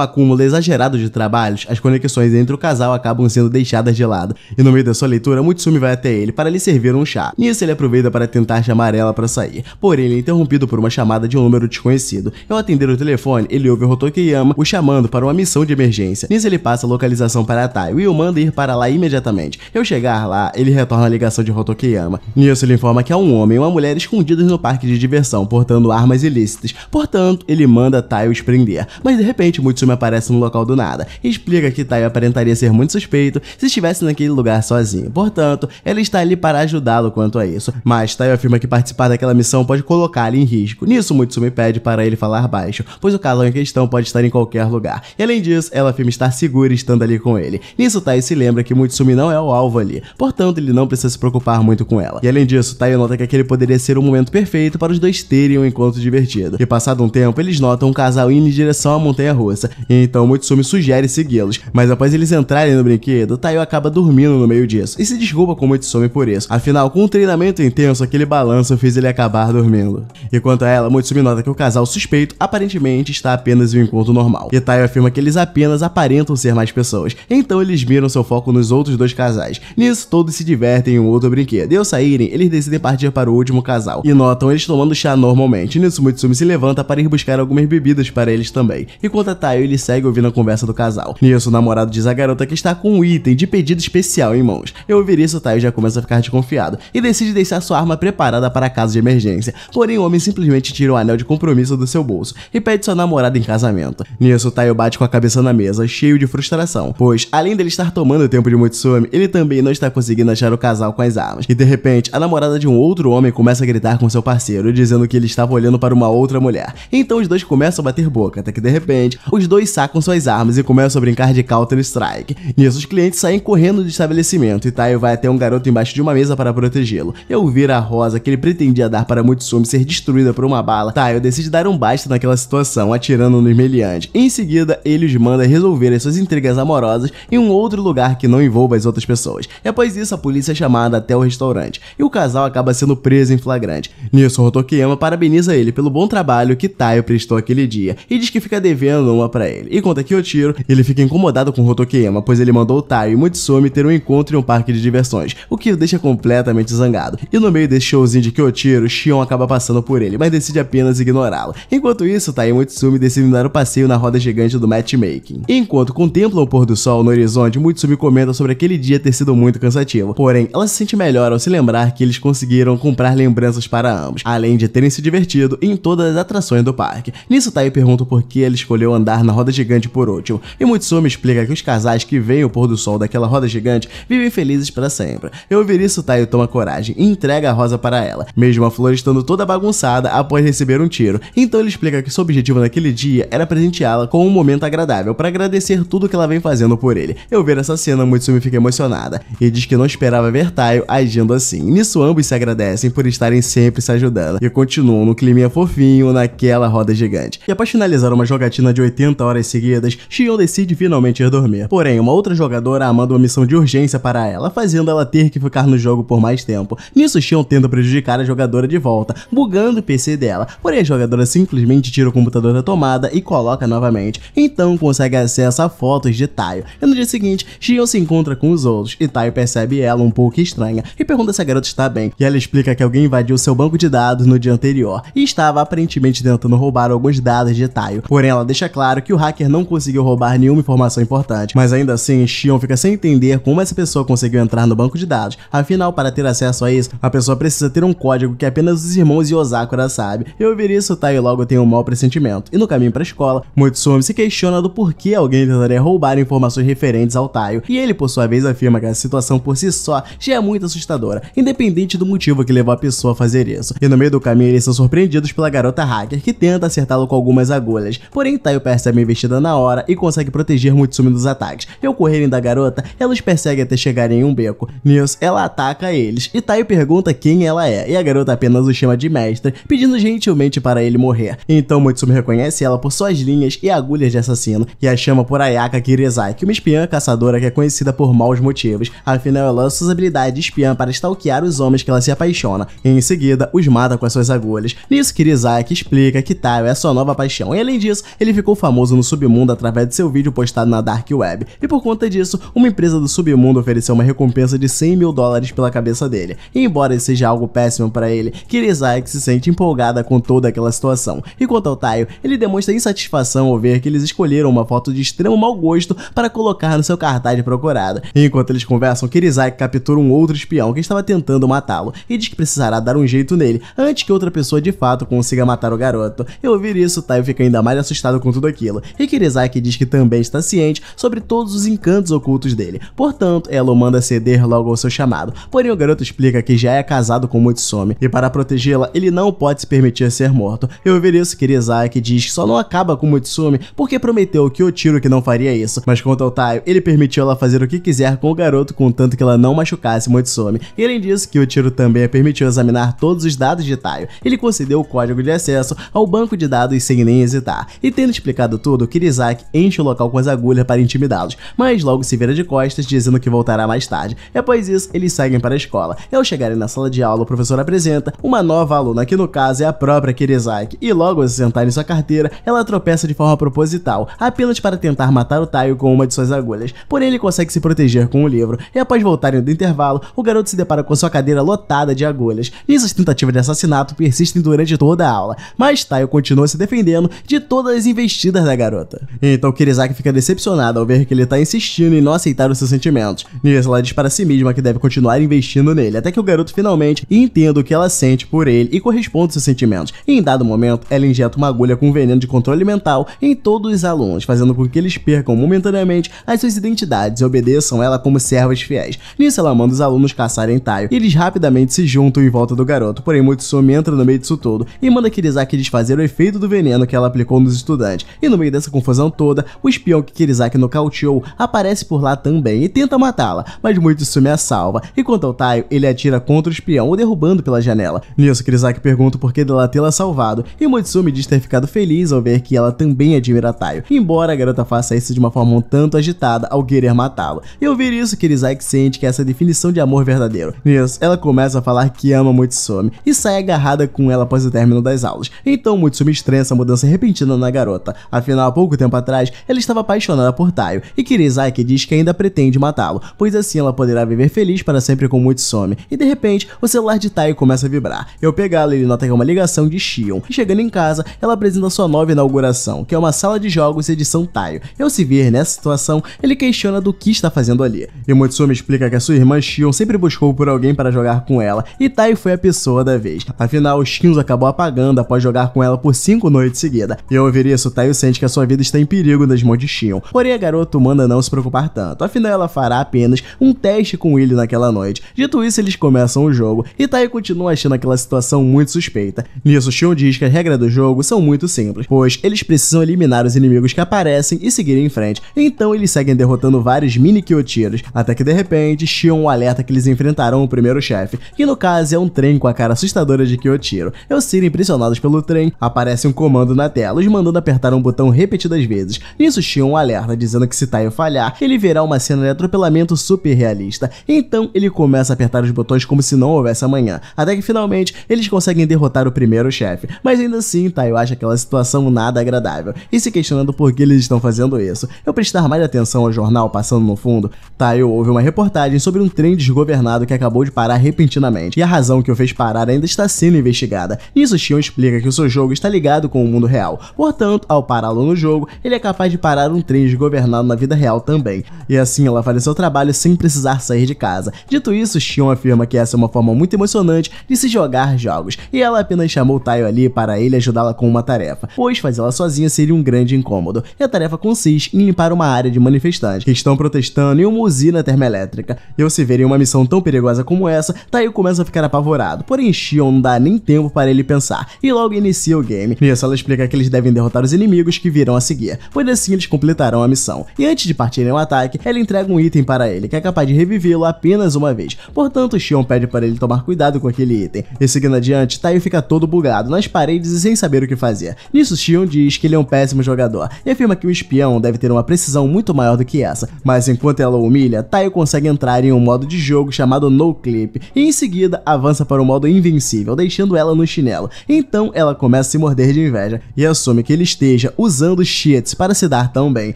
acúmulo exagerado de trabalhos, as conexões entre o casal acabam sendo deixadas de lado. E no meio da sua leitura, Mutsumi vai até ele para lhe servir um chá. Nisso ele aproveita para tentar chamar ela para sair, porém ele é interrompido por uma chamada de um número desconhecido. Ao atender o telefone, ele ouve o Rotokiyama o chamando para uma missão de emergência. Nisso ele passa a localização para a Tai e o manda ir para lá imediatamente. Ao chegar lá, ele retorna a ligação de Rotokiyama. Nisso ele informa que há um homem uma mulher escondida no parque de diversão portando armas ilícitas, portanto, ele manda Tayo os prender. Mas de repente, Mutsumi aparece no local do nada e explica que Tayo aparentaria ser muito suspeito se estivesse naquele lugar sozinho, portanto, ela está ali para ajudá-lo quanto a isso. Mas Tayo afirma que participar daquela missão pode colocá-lo em risco. Nisso, Mutsumi pede para ele falar baixo, pois o casal em questão pode estar em qualquer lugar. E além disso, ela afirma estar segura estando ali com ele. Nisso, Tai se lembra que Mutsumi não é o alvo ali, portanto, ele não precisa se preocupar muito com ela. E além disso, Tai nota que aquele poderia ser o momento perfeito para os dois terem um encontro divertido. E passado um tempo, eles notam um casal indo em direção à montanha-russa, e então Motsumi sugere segui-los, mas após eles entrarem no brinquedo, Tayo acaba dormindo no meio disso, e se desculpa com Motsumi por isso. Afinal, com um treinamento intenso, aquele balanço fez ele acabar dormindo. E quanto a ela, Motsumi nota que o casal suspeito aparentemente está apenas em um encontro normal, e Tayo afirma que eles apenas aparentam ser mais pessoas, então eles miram seu foco nos outros dois casais. Nisso, todos se divertem em um outro brinquedo, e ao saírem, eles decidem partir para o último casal, e notam eles tomando chá normalmente. Nisso, Mutsumi se levanta para ir buscar algumas bebidas para eles também. Enquanto a Tayo, ele segue ouvindo a conversa do casal. Nisso, o namorado diz à garota que está com um item de pedido especial em mãos. Eu ouvir isso, Tayo já começa a ficar desconfiado e decide deixar sua arma preparada para caso de emergência. Porém, o homem simplesmente tira o anel de compromisso do seu bolso e pede sua namorada em casamento. Nisso, Tayo bate com a cabeça na mesa, cheio de frustração, pois além dele estar tomando o tempo de Mutsumi, ele também não está conseguindo achar o casal com as armas. E de repente, a namorada de um outro homem homem começa a gritar com seu parceiro, dizendo que ele estava olhando para uma outra mulher. Então os dois começam a bater boca, até que de repente, os dois sacam suas armas e começam a brincar de Counter Strike. Nisso, os clientes saem correndo do estabelecimento e Taio vai até um garoto embaixo de uma mesa para protegê-lo. Eu vira a rosa que ele pretendia dar para Mutsumi ser destruída por uma bala, Taio decide dar um basta naquela situação, atirando no meliante. Em seguida, ele os manda resolver as suas intrigas amorosas em um outro lugar que não envolva as outras pessoas. E após isso, a polícia é chamada até o restaurante e o casal acaba sendo preso preso em flagrante. Nisso, Rotokiyama parabeniza ele pelo bom trabalho que Taio prestou aquele dia e diz que fica devendo uma para ele. E conta que o tiro, ele fica incomodado com Rotokiyama, pois ele mandou Taio e Mutsumi ter um encontro em um parque de diversões, o que o deixa completamente zangado. E no meio desse showzinho de Kyotiro, Shion acaba passando por ele, mas decide apenas ignorá-lo. Enquanto isso, Taio e Mutsumi decidem dar o um passeio na roda gigante do matchmaking. Enquanto contemplam o pôr do sol no horizonte, Mutsumi comenta sobre aquele dia ter sido muito cansativo, porém, ela se sente melhor ao se lembrar que eles conseguiram comprar comprar lembranças para ambos, além de terem se divertido em todas as atrações do parque. Nisso, Tai pergunta por que ele escolheu andar na roda gigante por último, e Mutsumi explica que os casais que veem o pôr do sol daquela roda gigante vivem felizes para sempre. Eu ouvir isso, Tai toma coragem e entrega a rosa para ela, mesmo a flor estando toda bagunçada após receber um tiro. Então ele explica que seu objetivo naquele dia era presenteá-la com um momento agradável para agradecer tudo que ela vem fazendo por ele. Eu ver essa cena, Mutsumi fica emocionada e diz que não esperava ver Taio agindo assim. Nisso ambos se agradecem por estarem sempre se ajudando. E continuam no climinha fofinho naquela roda gigante. E após finalizar uma jogatina de 80 horas seguidas, Xion decide finalmente ir dormir. Porém, uma outra jogadora manda uma missão de urgência para ela, fazendo ela ter que ficar no jogo por mais tempo. Nisso, Xion tenta prejudicar a jogadora de volta, bugando o PC dela. Porém, a jogadora simplesmente tira o computador da tomada e coloca novamente. Então, consegue acesso a fotos de Taio. E no dia seguinte, Xion se encontra com os outros, e Taio percebe ela um pouco estranha e pergunta se a garota está bem. E ela explica que alguém invadiu seu banco de dados no dia anterior e estava aparentemente tentando roubar alguns dados de Taio. Porém, ela deixa claro que o hacker não conseguiu roubar nenhuma informação importante, mas ainda assim, Xion fica sem entender como essa pessoa conseguiu entrar no banco de dados. Afinal, para ter acesso a isso, a pessoa precisa ter um código que apenas os irmãos e Osakura sabem. Eu ouvir isso, Taio logo tem um mau pressentimento. E no caminho para a escola, Mutsumi se questiona do porquê alguém tentaria roubar informações referentes ao Taio, e ele por sua vez afirma que a situação por si só já é muito assustadora, independente do motivo que levou leva a pessoa a fazer isso. E no meio do caminho, eles são surpreendidos pela garota hacker, que tenta acertá-lo com algumas agulhas. Porém, Taio percebe a investida na hora e consegue proteger Mutsumi dos ataques. E ao correrem da garota, ela os persegue até chegarem em um beco. Nils, ela ataca eles, e Taio pergunta quem ela é, e a garota apenas o chama de mestre, pedindo gentilmente para ele morrer. Então Mutsumi reconhece ela por suas linhas e agulhas de assassino, e a chama por Ayaka Kirizaki, uma espiã caçadora que é conhecida por maus motivos. Afinal, ela é usa suas habilidades de espiã para stalkear os homens que ela se apaixona e em seguida os mata com as suas agulhas. Nisso, Kirizaki explica que Tayo é sua nova paixão, e além disso, ele ficou famoso no submundo através de seu vídeo postado na Dark Web, e por conta disso, uma empresa do submundo ofereceu uma recompensa de 100 mil dólares pela cabeça dele. E embora isso seja algo péssimo para ele, Kirizaki se sente empolgada com toda aquela situação. E quanto ao Tayo, ele demonstra insatisfação ao ver que eles escolheram uma foto de extremo mau gosto para colocar no seu cartaz de procurada. E enquanto eles conversam, Kirizaki captura um outro espião que estava tentando matá-lo, e diz que precisará dar um jeito nele, antes que outra pessoa de fato consiga matar o garoto. Eu ouvir isso, Taio tá? fica ainda mais assustado com tudo aquilo, e Kirizaki diz que também está ciente sobre todos os encantos ocultos dele, portanto, ela o manda ceder logo ao seu chamado. Porém, o garoto explica que já é casado com Mutsumi, e para protegê-la, ele não pode se permitir ser morto. Eu ouvir isso, Kirizaki diz que só não acaba com Mutsumi porque prometeu que tiro que não faria isso, mas quanto ao Taio, ele permitiu ela fazer o que quiser com o garoto contanto que ela não machucasse Mutsumi. E além disso, que tiro também é permitido permitiu examinar todos os dados de Taio. Ele concedeu o código de acesso ao banco de dados sem nem hesitar. E tendo explicado tudo, Kirizak enche o local com as agulhas para intimidá-los, mas logo se vira de costas, dizendo que voltará mais tarde. Após isso, eles seguem para a escola. E ao chegarem na sala de aula, o professor apresenta uma nova aluna, que no caso é a própria Kirizak. E logo ao se sentar em sua carteira, ela tropeça de forma proposital, apenas para tentar matar o Taio com uma de suas agulhas. Porém, ele consegue se proteger com o livro. E após voltarem do intervalo, o garoto se depara com sua cadeira lotada de agulhas escolhas, e essas tentativas de assassinato persistem durante toda a aula, mas Tayo continua se defendendo de todas as investidas da garota. Então Kirizaki fica decepcionado ao ver que ele está insistindo em não aceitar os seus sentimentos. Nisso ela diz para si mesma que deve continuar investindo nele, até que o garoto finalmente entenda o que ela sente por ele e corresponde aos seus sentimentos. E em dado momento, ela injeta uma agulha com veneno de controle mental em todos os alunos, fazendo com que eles percam momentaneamente as suas identidades e obedeçam ela como servas fiéis. Nisso ela manda os alunos caçarem Tayo, e eles rapidamente se juntam em volta do garoto, porém Mutsumi entra no meio disso tudo e manda Kirizaki desfazer o efeito do veneno que ela aplicou nos estudantes. E no meio dessa confusão toda, o espião que Kirizaki nocauteou aparece por lá também e tenta matá-la, mas Mutsumi a salva, e quanto ao Taio, ele atira contra o espião, o derrubando pela janela. Nisso, Kirizaki pergunta por que dela tê-la salvado, e Mutsumi diz ter ficado feliz ao ver que ela também admira Taio, embora a garota faça isso de uma forma um tanto agitada ao querer matá-lo. E ao ver isso, Kirizaki sente que essa é a definição de amor verdadeiro. Nisso, ela começa a falar que que ama Mutsumi e sai agarrada com ela após o término das aulas. Então Mutsumi estranha essa mudança repentina na garota. Afinal, há pouco tempo atrás, ela estava apaixonada por Taio e Kirizaki diz que ainda pretende matá-lo, pois assim ela poderá viver feliz para sempre com Mutsumi. E de repente, o celular de Taio começa a vibrar. Eu pegá-lo e ele nota que é uma ligação de Shion. Chegando em casa, ela apresenta sua nova inauguração, que é uma sala de jogos edição Taio. Eu, se ver nessa situação, ele questiona do que está fazendo ali. E Mutsumi explica que a sua irmã Shion sempre buscou por alguém para jogar com ela e Tai tá foi a pessoa da vez. Afinal, Shinzo acabou apagando após jogar com ela por cinco noites seguidas. E ao ouvir isso, Tai tá? sente que a sua vida está em perigo nas mãos de Shion. Porém, a garota manda não se preocupar tanto. Afinal, ela fará apenas um teste com Willy naquela noite. Dito isso, eles começam o jogo e Tai tá continua achando aquela situação muito suspeita. Nisso, Shion diz que as regras do jogo são muito simples, pois eles precisam eliminar os inimigos que aparecem e seguir em frente. Então, eles seguem derrotando vários mini Kyotiros, até que de repente, Shion alerta que eles enfrentarão o primeiro chefe, que no caso Fazer é um trem com a cara assustadora de Kyotiro. Eu Siri, impressionados pelo trem, aparece um comando na tela, os mandando apertar um botão repetidas vezes. Nisso, Shion um alerta dizendo que se Taio falhar, ele verá uma cena de atropelamento super realista. Então, ele começa a apertar os botões como se não houvesse amanhã, até que finalmente eles conseguem derrotar o primeiro chefe. Mas ainda assim, Taio acha aquela situação nada agradável e se questionando por que eles estão fazendo isso. Eu prestar mais atenção ao jornal passando no fundo, Taio ouve uma reportagem sobre um trem desgovernado que acabou de parar repentinamente e a razão que o fez parar ainda está sendo investigada. Nisso, Xion explica que o seu jogo está ligado com o mundo real. Portanto, ao pará-lo no jogo, ele é capaz de parar um trem desgovernado na vida real também. E assim ela faz seu trabalho sem precisar sair de casa. Dito isso, Xion afirma que essa é uma forma muito emocionante de se jogar jogos, e ela apenas chamou Taio ali para ele ajudá-la com uma tarefa, pois fazê-la sozinha seria um grande incômodo. E a tarefa consiste em limpar uma área de manifestantes que estão protestando em uma usina termoelétrica. E ao se verem uma missão tão perigosa como essa, Taio começa a ficar ficar apavorado, porém Shion não dá nem tempo para ele pensar, e logo inicia o game. Nisso ela explica que eles devem derrotar os inimigos que virão a seguir, pois assim eles completarão a missão. E antes de partirem ao ataque, ela entrega um item para ele, que é capaz de revivê-lo apenas uma vez, portanto Shion pede para ele tomar cuidado com aquele item. E seguindo adiante, Taio fica todo bugado nas paredes e sem saber o que fazer. Nisso Shion diz que ele é um péssimo jogador, e afirma que o espião deve ter uma precisão muito maior do que essa, mas enquanto ela o humilha, Taio consegue entrar em um modo de jogo chamado No Clip, e em seguida avança para o modo invencível, deixando ela no chinelo. Então ela começa a se morder de inveja e assume que ele esteja usando cheats para se dar tão bem.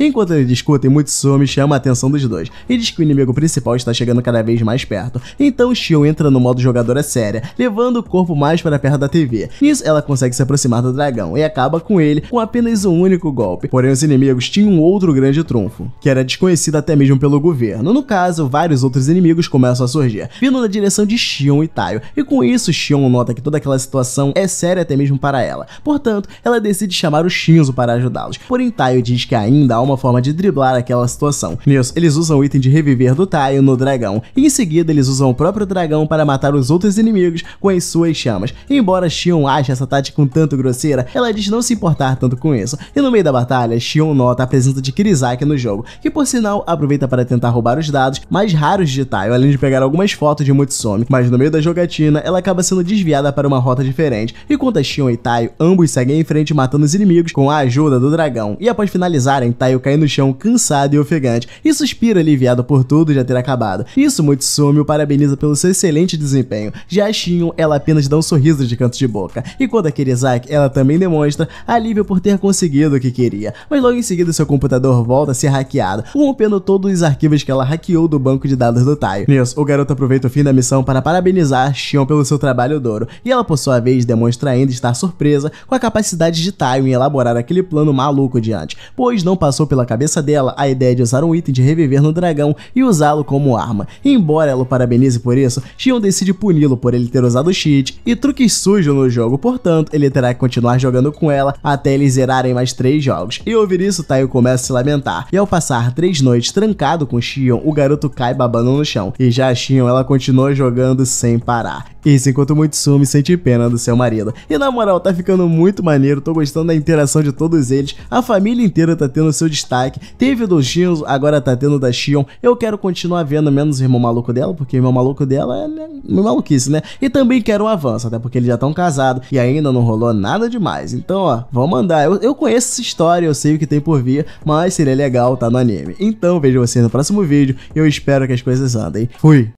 Enquanto eles discutem, Mutsumi chama a atenção dos dois e diz que o inimigo principal está chegando cada vez mais perto. Então Shion entra no modo jogadora séria, levando o corpo mais para perto da TV. Nisso ela consegue se aproximar do dragão e acaba com ele com apenas um único golpe. Porém os inimigos tinham um outro grande trunfo, que era desconhecido até mesmo pelo governo. No caso, vários outros inimigos começam a surgir, vindo na direção de Shion e Taio, e com isso Shion nota que toda aquela situação é séria até mesmo para ela. Portanto, ela decide chamar o Shinzo para ajudá-los, porém Taio diz que ainda há uma forma de driblar aquela situação. Nisso, eles usam o item de reviver do Taio no dragão, e em seguida eles usam o próprio dragão para matar os outros inimigos com as suas chamas. E embora Shion ache essa tática um tanto grosseira, ela diz não se importar tanto com isso, e no meio da batalha, Shion nota a presença de Kirizaki no jogo, que por sinal aproveita para tentar roubar os dados mais raros de Taio, além de pegar algumas fotos de Mutsumi, mas no meio da jogatina, ela acaba sendo desviada para uma rota diferente, enquanto a Shion e Taio ambos seguem em frente matando os inimigos com a ajuda do dragão. E após finalizarem, Taio cai no chão cansado e ofegante, e suspira aliviado por tudo já ter acabado. Isso Mutsume o parabeniza pelo seu excelente desempenho. Já a Shion, ela apenas dá um sorriso de canto de boca, e quando a Kirizaki, ela também demonstra alívio por ter conseguido o que queria. Mas logo em seguida seu computador volta a ser hackeado, rompendo todos os arquivos que ela hackeou do banco de dados do Taio. Nisso, o garoto aproveita o fim da missão para parabenizar parabenizar Xion pelo seu trabalho duro e ela por sua vez demonstra ainda estar surpresa com a capacidade de em elaborar aquele plano maluco diante, pois não passou pela cabeça dela a ideia de usar um item de reviver no dragão e usá-lo como arma. E embora ela o parabenize por isso, Xion decide puni-lo por ele ter usado cheat e truques sujos no jogo, portanto, ele terá que continuar jogando com ela até eles zerarem mais três jogos. E ouvir isso, Tywin começa a se lamentar, e ao passar três noites trancado com Xion, o garoto cai babando no chão, e já Xion ela continua jogando sem sem parar. Isso enquanto sumo sente pena do seu marido. E na moral, tá ficando muito maneiro, tô gostando da interação de todos eles, a família inteira tá tendo seu destaque, teve do Shinzo, agora tá tendo da Shion, eu quero continuar vendo menos o irmão maluco dela, porque o irmão maluco dela é né, maluquice, né? E também quero um avanço, até porque eles já estão casados e ainda não rolou nada demais. Então, ó, vamos mandar. Eu, eu conheço essa história, eu sei o que tem por vir, mas seria legal tá no anime. Então, vejo vocês no próximo vídeo, e eu espero que as coisas andem. Fui!